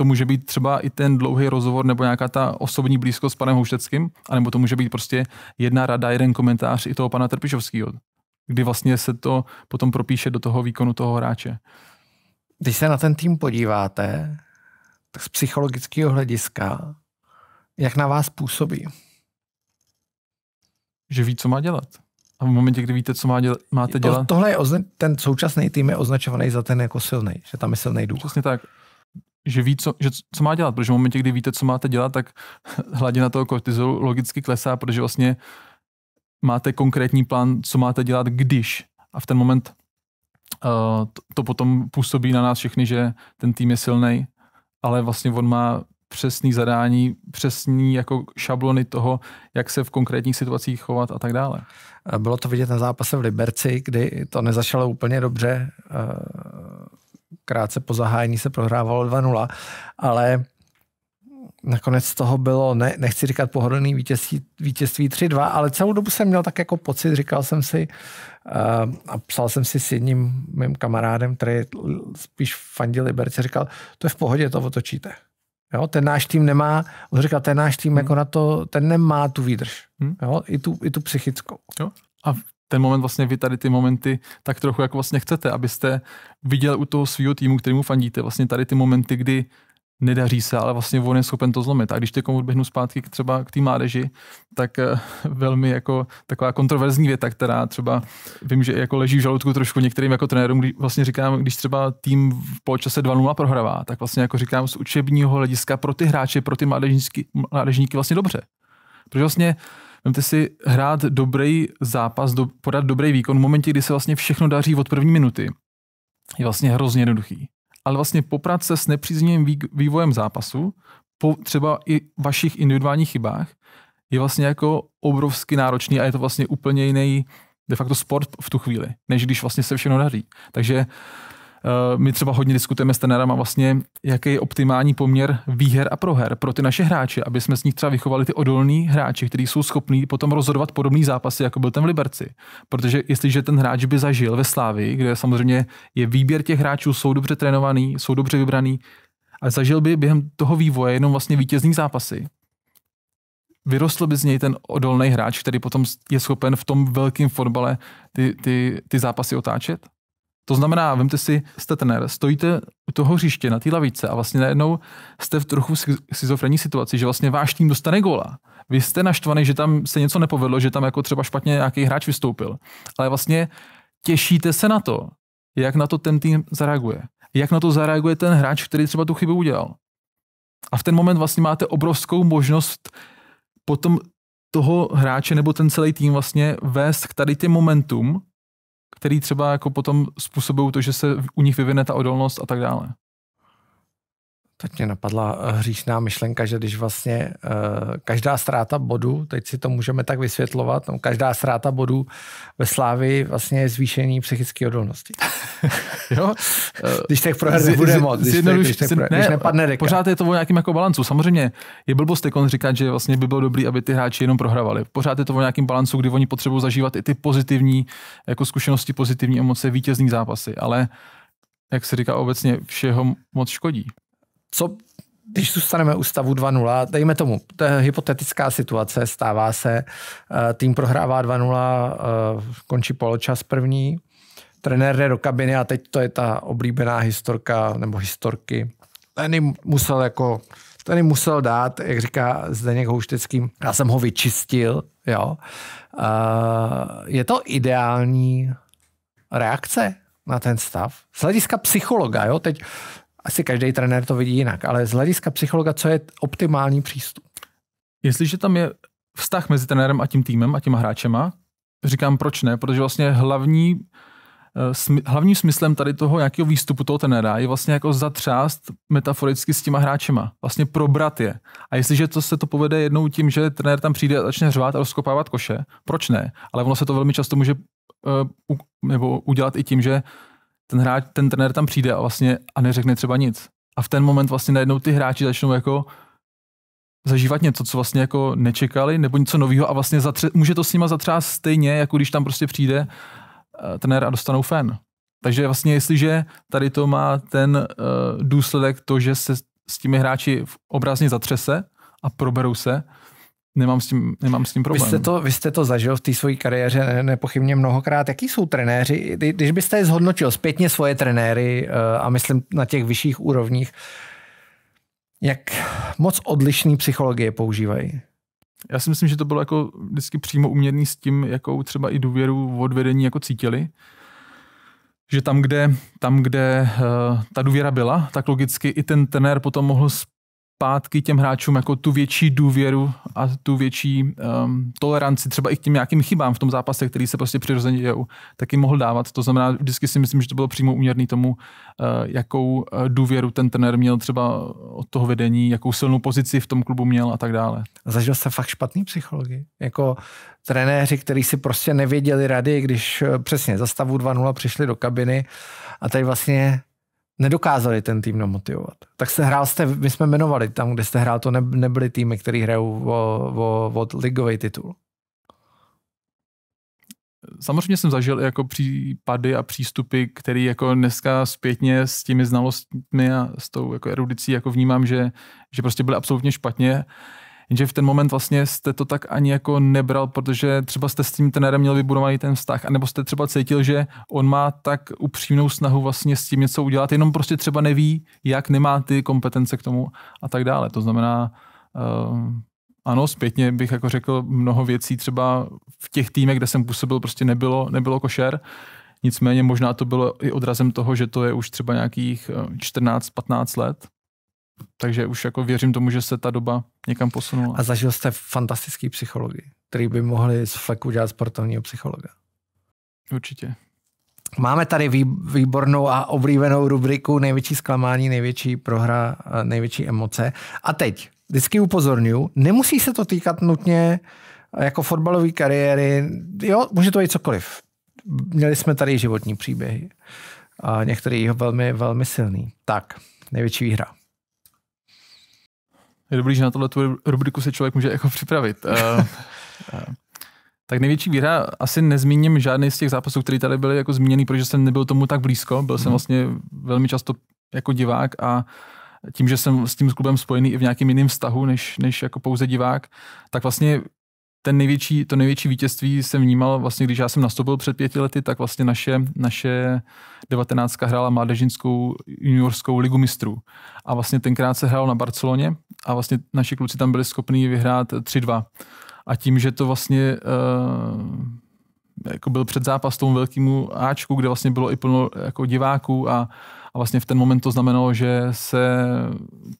to může být třeba i ten dlouhý rozhovor nebo nějaká ta osobní blízkost s panem Houšteckým, anebo to může být prostě jedna rada, jeden komentář i toho pana Trpišovského, kdy vlastně se to potom propíše do toho výkonu toho hráče. Když se na ten tým podíváte, tak z psychologického hlediska, jak na vás působí? Že ví, co má dělat. A v momentě, kdy víte, co má dělat, máte dělat. To, tohle je ozna- ten současný tým je označovaný za ten jako silný, že tam je silný duch. Přesně tak že ví, co, že, co má dělat, protože v momentě, kdy víte, co máte dělat, tak hladina toho kortizolu logicky klesá, protože vlastně máte konkrétní plán, co máte dělat, když. A v ten moment uh, eh, to, to potom působí na nás všechny, že ten tým je silný, ale vlastně on má přesný zadání, přesný jako šablony toho, jak se v konkrétních situacích chovat a tak dále. Eh, bylo to vidět na zápase v Liberci, kdy to nezačalo úplně dobře. Uh krátce po zahájení se prohrávalo 2-0, ale nakonec toho bylo, ne, nechci říkat pohodlný vítězství, vítězství 3-2, ale celou dobu jsem měl tak jako pocit, říkal jsem si uh, a psal jsem si s jedním mým kamarádem, který spíš fandil Liberce, říkal, to je v pohodě, to otočíte. Jo, ten náš tým nemá, on říkal, ten náš tým hmm. jako na to, ten nemá tu výdrž. Hmm. Jo, i, tu, i tu psychickou. Jo. A ten moment vlastně vy tady ty momenty tak trochu jak vlastně chcete, abyste viděl u toho svého týmu, kterému fandíte, vlastně tady ty momenty, kdy nedaří se, ale vlastně on je schopen to zlomit. A když teď odběhnu zpátky k třeba k té mládeži, tak eh, velmi jako taková kontroverzní věta, která třeba vím, že jako leží v žaludku trošku některým jako trenérům, když vlastně říkám, když třeba tým v poločase 2-0 prohrává, tak vlastně jako říkám z učebního hlediska pro ty hráče, pro ty mládežníky, mládežníky vlastně dobře. Protože vlastně Vemte si hrát dobrý zápas, do, podat dobrý výkon v momentě, kdy se vlastně všechno daří od první minuty. Je vlastně hrozně jednoduchý. Ale vlastně poprat se s nepříznivým vývojem zápasu, po třeba i vašich individuálních chybách, je vlastně jako obrovsky náročný a je to vlastně úplně jiný de facto sport v tu chvíli, než když vlastně se všechno daří. Takže uh, Eh, my třeba hodně diskutujeme s trenérama vlastně, jaký je optimální poměr výher a proher pro ty naše hráče, aby jsme z nich třeba vychovali ty odolní hráče, kteří jsou schopní potom rozhodovat podobný zápasy, jako byl ten v Liberci. Protože jestliže ten hráč by zažil ve Slávii, kde samozřejmě je výběr těch hráčů, jsou dobře trénovaný, jsou dobře vybraný, a zažil by během toho vývoje jenom vlastně vítězný zápasy, vyrostl by z něj ten odolný hráč, který potom je schopen v tom velkém fotbale ty, ty, ty zápasy otáčet? To znamená, vemte si, jste trenér, stojíte u toho hřiště na té lavice a vlastně najednou jste v trochu schizofrenní situaci, že vlastně váš tým dostane góla. Vy jste naštvaný, že tam se něco nepovedlo, že tam jako třeba špatně nějaký hráč vystoupil. Ale vlastně těšíte se na to, jak na to ten tým zareaguje. Jak na to zareaguje ten hráč, který třeba tu chybu udělal. A v ten moment vlastně máte obrovskou možnost potom toho hráče nebo ten celý tým vlastně vést k tady těm momentům, který třeba jako potom způsobují to, že se u nich vyvine ta odolnost a tak dále. Teď mě napadla eh, hříšná myšlenka, že když vlastně uh, každá ztráta bodu, teď si to můžeme tak vysvětlovat, no, každá ztráta bodu ve Slávi vlastně je zvýšení psychické odolnosti. jo? Eh, když těch proher nebude moc, když, když, ne, když nepadne deka. Pořád je to o nějakém jako balancu. Samozřejmě je blbost on říkat, že vlastně by bylo dobré, aby ty hráči jenom prohrávali. Pořád je to o nějakém balancu, kdy oni potřebují zažívat i ty pozitivní jako zkušenosti, pozitivní emoce, vítězný zápasy. Ale jak se říká obecně, všeho moc škodí co když zůstaneme u stavu 2-0, dejme tomu, to je hypotetická situace, stává se, eh, tým prohrává 2-0, eh, končí poločas první, trenér jde do kabiny a teď to je ta oblíbená historka nebo historky. Ten musel jako ten musel dát, jak říká Zdeněk Houštecký, já jsem ho vyčistil, jo. Eh, je to ideální reakce na ten stav? Z hlediska psychologa, jo, teď asi každý trenér to vidí jinak, ale z hlediska psychologa, co je optimální přístup? Jestliže tam je vztah mezi trenérem a tím týmem a těma hráčema, říkám proč ne, protože vlastně hlavní eh, hlavním smyslem tady toho nějakého výstupu toho trenéra je vlastně jako zatřást metaforicky s těma hráčema, vlastně probrat je. A jestliže to se to povede jednou tím, že trenér tam přijde a začne řvát a rozkopávat koše, proč ne? Ale ono se to velmi často může eh, nebo udělat i tím, že ten hráč, ten trenér tam přijde a vlastně a neřekne třeba nic. A v ten moment vlastně najednou ty hráči začnou jako zažívat něco, co vlastně jako nečekali, nebo něco nového a vlastně zatře- může to s nima zatřást stejně, jako když tam prostě přijde uh, trenér a dostanou fan. Takže vlastně jestliže tady to má ten uh, důsledek to, že se s těmi hráči obrazně zatřese a proberou se, nemám s tím, nemám s tím problém. Vy jste to, vy jste to zažil v té své kariéře nepochybně mnohokrát. Jaký jsou trenéři? Když byste je zhodnotil zpětně svoje trenéry eh, a myslím na těch vyšších úrovních, jak moc odlišný psychologie používají? Já si myslím, že to bylo jako vždycky přímo uměrný s tím, jakou třeba i důvěru v odvedení, jako cítili že tam, kde, tam, kde uh, ta důvěra byla, tak logicky i ten trenér potom mohl zpátky těm hráčům jako tu větší důvěru a tu větší um, toleranci třeba i k těm nějakým chybám v tom zápase, který se prostě přirozeně dějou, taky mohl dávat. To znamená, vždycky si myslím, že to bylo přímo uměrný tomu, uh, jakou eh, důvěru ten trenér měl třeba od toho vedení, jakou silnou pozici v tom klubu měl a tak dále. Zažil jsem fakt špatný psychologii. Jako trenéři, kteří si prostě nevěděli rady, když eh, přesně za stavu 2-0 přišli do kabiny a tady vlastně nedokázali ten tým namotivovat. Tak se hrál jste, my jsme jmenovali tam, kde jste hrál, to ne, nebyly týmy, které hrajou o, o, o ligový titul. Samozřejmě jsem zažil jako případy a přístupy, který jako dneska zpětně s těmi znalostmi a s tou jako erudicí jako vnímám, že, že prostě byly absolutně špatně. Uh, Jenže v ten moment vlastně jste to tak ani jako nebral, protože třeba jste s tím trenérem měl vybudovaný ten vztah, anebo jste třeba cítil, že on má tak upřímnou snahu vlastně s tím něco udělat, jenom prostě třeba neví, jak nemá ty kompetence k tomu a tak dále. To znamená, uh, ano, zpětně bych jako řekl mnoho věcí, třeba v těch týmech, kde jsem působil, prostě nebylo, nebylo košer, nicméně možná to bylo i odrazem toho, že to je už třeba nějakých 14-15 eh, let, takže už jako věřím tomu, že se ta doba někam posunula. A zažil jste fantastický psychologi, který by mohli z fleku dělat sportovního psychologa. Určitě. Máme tady výbornou a oblíbenou rubriku největší zklamání, největší prohra, eh, největší emoce. A teď, vždycky upozorňuji, nemusí se to týkat nutně eh, jako fotbalové kariéry, jo, může to být cokoliv. Měli jsme tady životní příběhy. A některý velmi, velmi silný. Tak, největší výhra. Je dobrý, že na tohle tu rubriku se člověk může jako připravit. Eh, eh, tak největší výhra, asi nezmíním žádný z těch zápasů, které tady byly jako zmíněný, protože jsem nebyl tomu tak blízko. Byl jsem mhm. vlastně velmi často jako divák a tím, že jsem s tím klubem spojený i v nějakým jiném vztahu, než, než jako pouze divák, tak vlastně ten největší, to největší vítězství jsem vnímal vlastně, když já jsem nastoupil před pěti lety, tak vlastně naše, naše devatenáctka hrála mládežnickou juniorskou ligu mistrů. A vlastně tenkrát se hrál na Barceloně a vlastně naši kluci tam byli schopni vyhrát 3-2. A tím, že to vlastně uh, jako byl předzápas tomu velkému Ačku, kde vlastně bylo i plno jako diváků a uh, a vlastně v ten moment to znamenalo, že se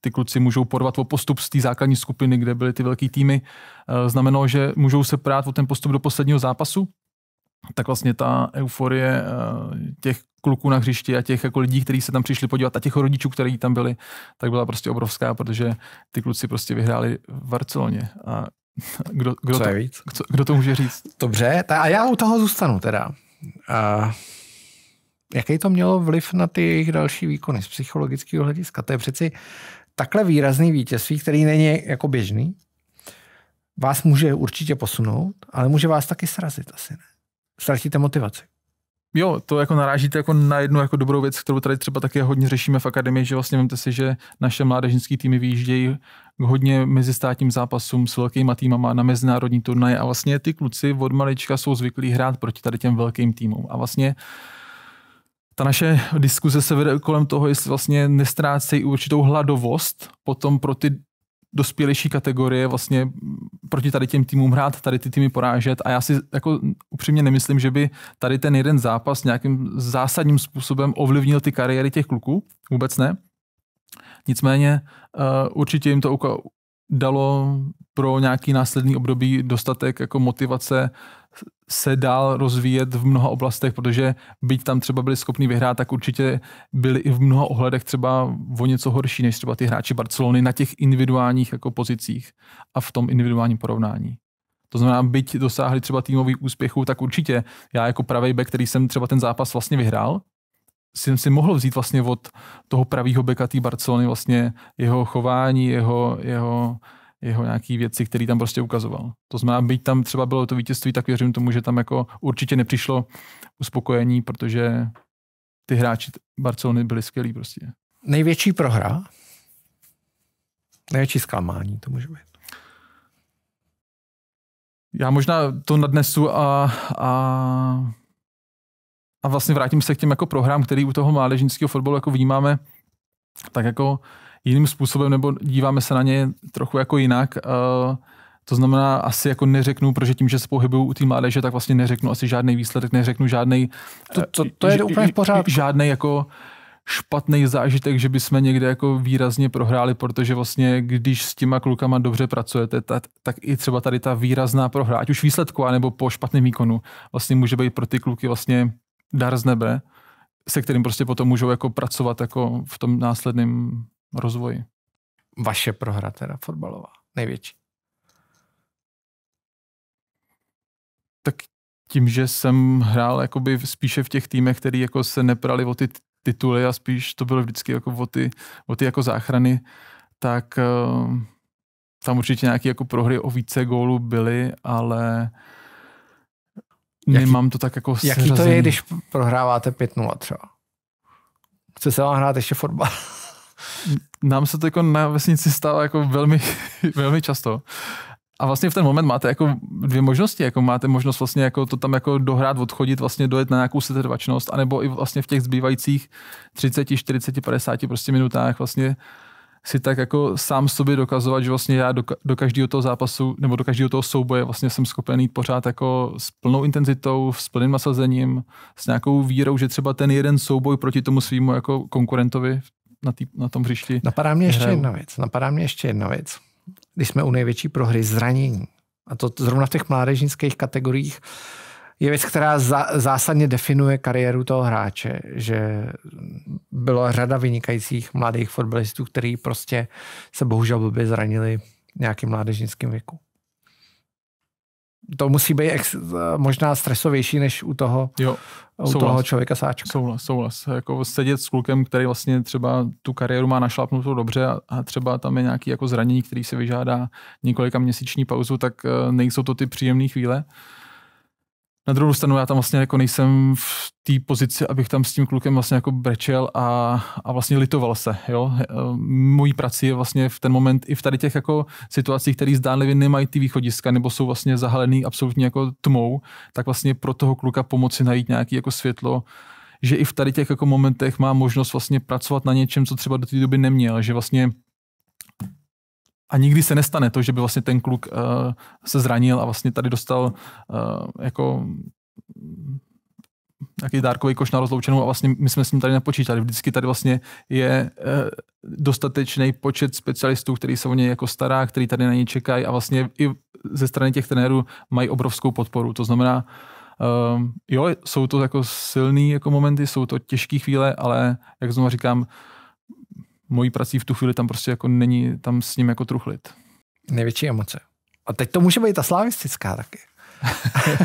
ty kluci můžou porvat o postup z té základní skupiny, kde byly ty velké týmy. Eh, znamenalo, že můžou se prát o ten postup do posledního zápasu. Tak vlastně ta euforie eh, těch kluků na hřišti a těch jako lidí, kteří se tam přišli podívat a těch rodičů, kteří tam byli, tak byla prostě obrovská, protože ty kluci prostě vyhráli v Barceloně. A kdo, kdo, co to, je víc? Kdo, kdo to může říct? Dobře, ta, a já u toho zůstanu teda. Uh, jaký to mělo vliv na ty jejich další výkony z psychologického hlediska. To je přeci takhle výrazný vítězství, který není jako běžný, vás může určitě posunout, ale může vás taky srazit asi, ne? Ztratíte motivaci. Jo, to jako narážíte jako na jednu jako dobrou věc, kterou tady třeba také hodně řešíme v akademii, že vlastně vemte si, že naše mládežnické týmy vyjíždějí k hodně mezistátním zápasům s velkýma týmama na mezinárodní turnaje a vlastně ty kluci od malička jsou zvyklí hrát proti tady těm velkým týmům a vlastně uh, ta naše diskuze se vede kolem toho, jestli vlastně nestrácejí určitou hladovost potom pro ty dospělejší kategorie vlastně proti tady těm týmům hrát, tady ty týmy porážet a já si jako upřímně nemyslím, že by tady ten jeden zápas nějakým zásadním způsobem ovlivnil ty kariéry těch kluků, vůbec ne. Nicméně uh, určitě jim to dalo pro nějaký následný období dostatek jako motivace se dál rozvíjet v mnoha oblastech, protože byť tam třeba byli schopni vyhrát, tak určitě byli i v mnoha ohledech třeba o něco horší než třeba ty hráči Barcelony na těch individuálních jako pozicích a v tom individuálním porovnání. To znamená, byť dosáhli třeba týmových úspěchů, tak určitě já jako pravý back, který jsem třeba ten zápas vlastně vyhrál, jsem si mohl vzít vlastně od toho pravýho beka té Barcelony vlastně jeho chování, jeho, jeho, jeho nějaký věci, které tam prostě ukazoval. To znamená, být tam třeba bylo to vítězství, tak věřím tomu, že tam jako určitě nepřišlo uspokojení, protože ty hráči Barcelony byli skvělí prostě. Největší prohra? Největší zklamání to může být. Já možná to nadnesu a, a a vlastně vrátím se k těm jako prohrám, který u toho mládežnického fotbalu jako vnímáme tak jako jiným způsobem, nebo díváme se na ně trochu jako jinak. Eh, to znamená, asi jako neřeknu, protože tím, že se pohybuju u té mládeže, tak vlastně neřeknu asi žádný výsledek, neřeknu žádný. To, to, eh, to je ž, úplně v pořádku. Žádný jako špatný zážitek, že bychom někde jako výrazně prohráli, protože vlastně když s těma klukama dobře pracujete, tak, tak i třeba tady ta výrazná prohra, ať už výsledku, anebo po špatném výkonu, vlastně může být pro ty kluky vlastně dar z nebe, se kterým prostě potom můžou jako pracovat jako v tom následném rozvoji. Vaše prohra teda fotbalová, největší. Tak tím, že jsem hrál jakoby spíše v těch týmech, který jako se neprali o ty tituly a spíš to bylo vždycky jako o ty, o ty jako záchrany, tak eh, tam určitě nějaké jako prohry o více gólů byly, ale uh, Nemám to tak jako Jaký seřazený. to je, když prohráváte 5-0 třeba? Chce se vám hrát ještě fotbal? Nám se to jako na vesnici stává jako velmi, velmi často. A vlastně v ten moment máte jako dvě možnosti. Jako máte možnost vlastně jako to tam jako dohrát, odchodit, vlastně dojet na nějakou setrvačnost, anebo i vlastně v těch zbývajících 30, 40, 50 prostě minutách vlastně si tak jako sám sobě dokazovat, že vlastně já do, do každého toho zápasu nebo do každého toho souboje vlastně jsem schopen jít pořád jako s plnou intenzitou, s plným nasazením, s nějakou vírou, že třeba ten jeden souboj proti tomu svýmu jako konkurentovi na, tý, na tom hřišti. Napadá mě ještě jedna věc. Napadá mě ještě jedna věc. Když jsme u největší prohry zranění, a to zrovna v těch mládežnických kategoriích, je věc, která za, zásadně definuje kariéru toho hráče, že byla řada vynikajících mladých fotbalistů, který prostě se bohužel blbě zranili nějakým mládežnickým věku. To musí být ex, možná stresovější než u toho, jo, u souhlas. toho člověka sáčka. Souhlas, souhlas. Jako sedět s klukem, který vlastně třeba tu kariéru má našlápnutou dobře a, a třeba tam je nějaký jako zranění, který se vyžádá několika měsíční pauzu, tak eh, nejsou to ty příjemné chvíle. Na druhou stranu já tam vlastně jako nejsem v té pozici, abych tam s tím klukem vlastně jako brečel a, a vlastně litoval se. Jo? E, mojí prací je vlastně v ten moment i v tady těch jako situacích, které zdánlivě nemají ty východiska nebo jsou vlastně zahalený absolutně jako tmou, tak vlastně pro toho kluka pomoci najít nějaké jako světlo, že i v tady těch jako momentech má možnost vlastně pracovat na něčem, co třeba do té doby neměl, že vlastně a nikdy se nestane to, že by vlastně ten kluk uh, se zranil a vlastně tady dostal uh, jako nějaký dárkový koš na rozloučenou a vlastně my jsme s ním tady nepočítali. Vždycky tady vlastně je e, dostatečný počet specialistů, který se o něj jako stará, který tady na něj čekají a vlastně i ze strany těch trenérů mají obrovskou podporu. To znamená, e, jo, jsou to jako silný jako momenty, jsou to těžké chvíle, ale jak znovu říkám, mojí prací v tu chvíli tam prostě jako není tam s ním jako truchlit. Největší emoce. A teď to může být ta slavistická taky.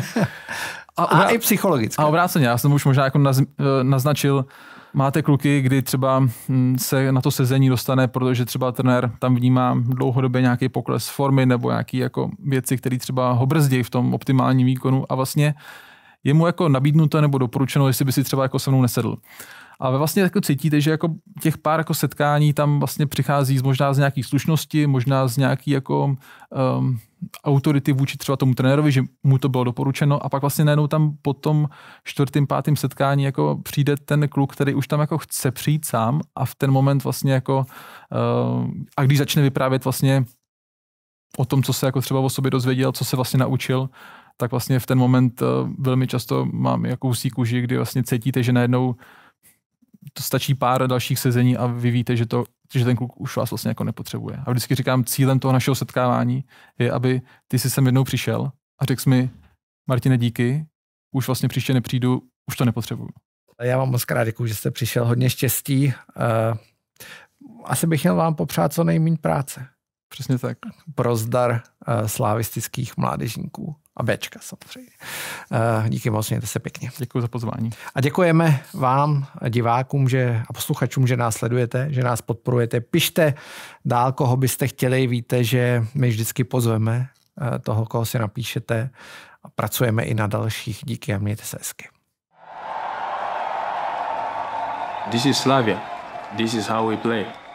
a, a, a i psychologická. A obráceně, já jsem už možná jako naz, eh, naznačil, máte kluky, kdy třeba mm, se na to sezení dostane, protože třeba trenér tam vnímá dlouhodobě nějaký pokles formy nebo nějaké jako věci, které třeba ho brzdí v tom optimálním výkonu a vlastně je mu jako nabídnuto nebo doporučeno, jestli by si třeba jako se mnou nesedl. A vy vlastně jako cítíte, že jako těch pár jako setkání tam vlastně přichází z možná z nějaký slušnosti, možná z nějaký jako um, autority vůči třeba tomu trenérovi, že mu to bylo doporučeno a pak vlastně najednou tam po tom čtvrtým, pátým setkání jako přijde ten kluk, který už tam jako chce přijít sám a v ten moment vlastně jako um, a když začne vyprávět vlastně o tom, co se jako třeba o sobě dozvěděl, co se vlastně naučil, tak vlastně v ten moment uh, velmi často mám jakousi kůži, kdy vlastně cítíte, že najednou to stačí pár dalších sezení a vy víte, že, to, že ten kluk už vás vlastně jako nepotřebuje. A vždycky říkám, cílem toho našeho setkávání je, aby ty si sem jednou přišel a řekl mi, Martine, díky, už vlastně příště nepřijdu, už to nepotřebuju. Já vám moc krát děkuji, že jste přišel. Hodně štěstí. Eh, asi bych měl vám popřát co nejméně práce. Přesně tak. Pro zdar eh, slavistických mládežníků a Bčka samozřejmě. Eh, díky moc, mějte se pěkně. Děkuji za pozvání. A děkujeme vám, divákům že, a posluchačům, že nás sledujete, že nás podporujete. Pište dál, koho byste chtěli. Víte, že my vždycky pozveme eh, toho, koho si napíšete a pracujeme i na dalších. Díky a mějte se hezky. This is Slavia. This is how we play.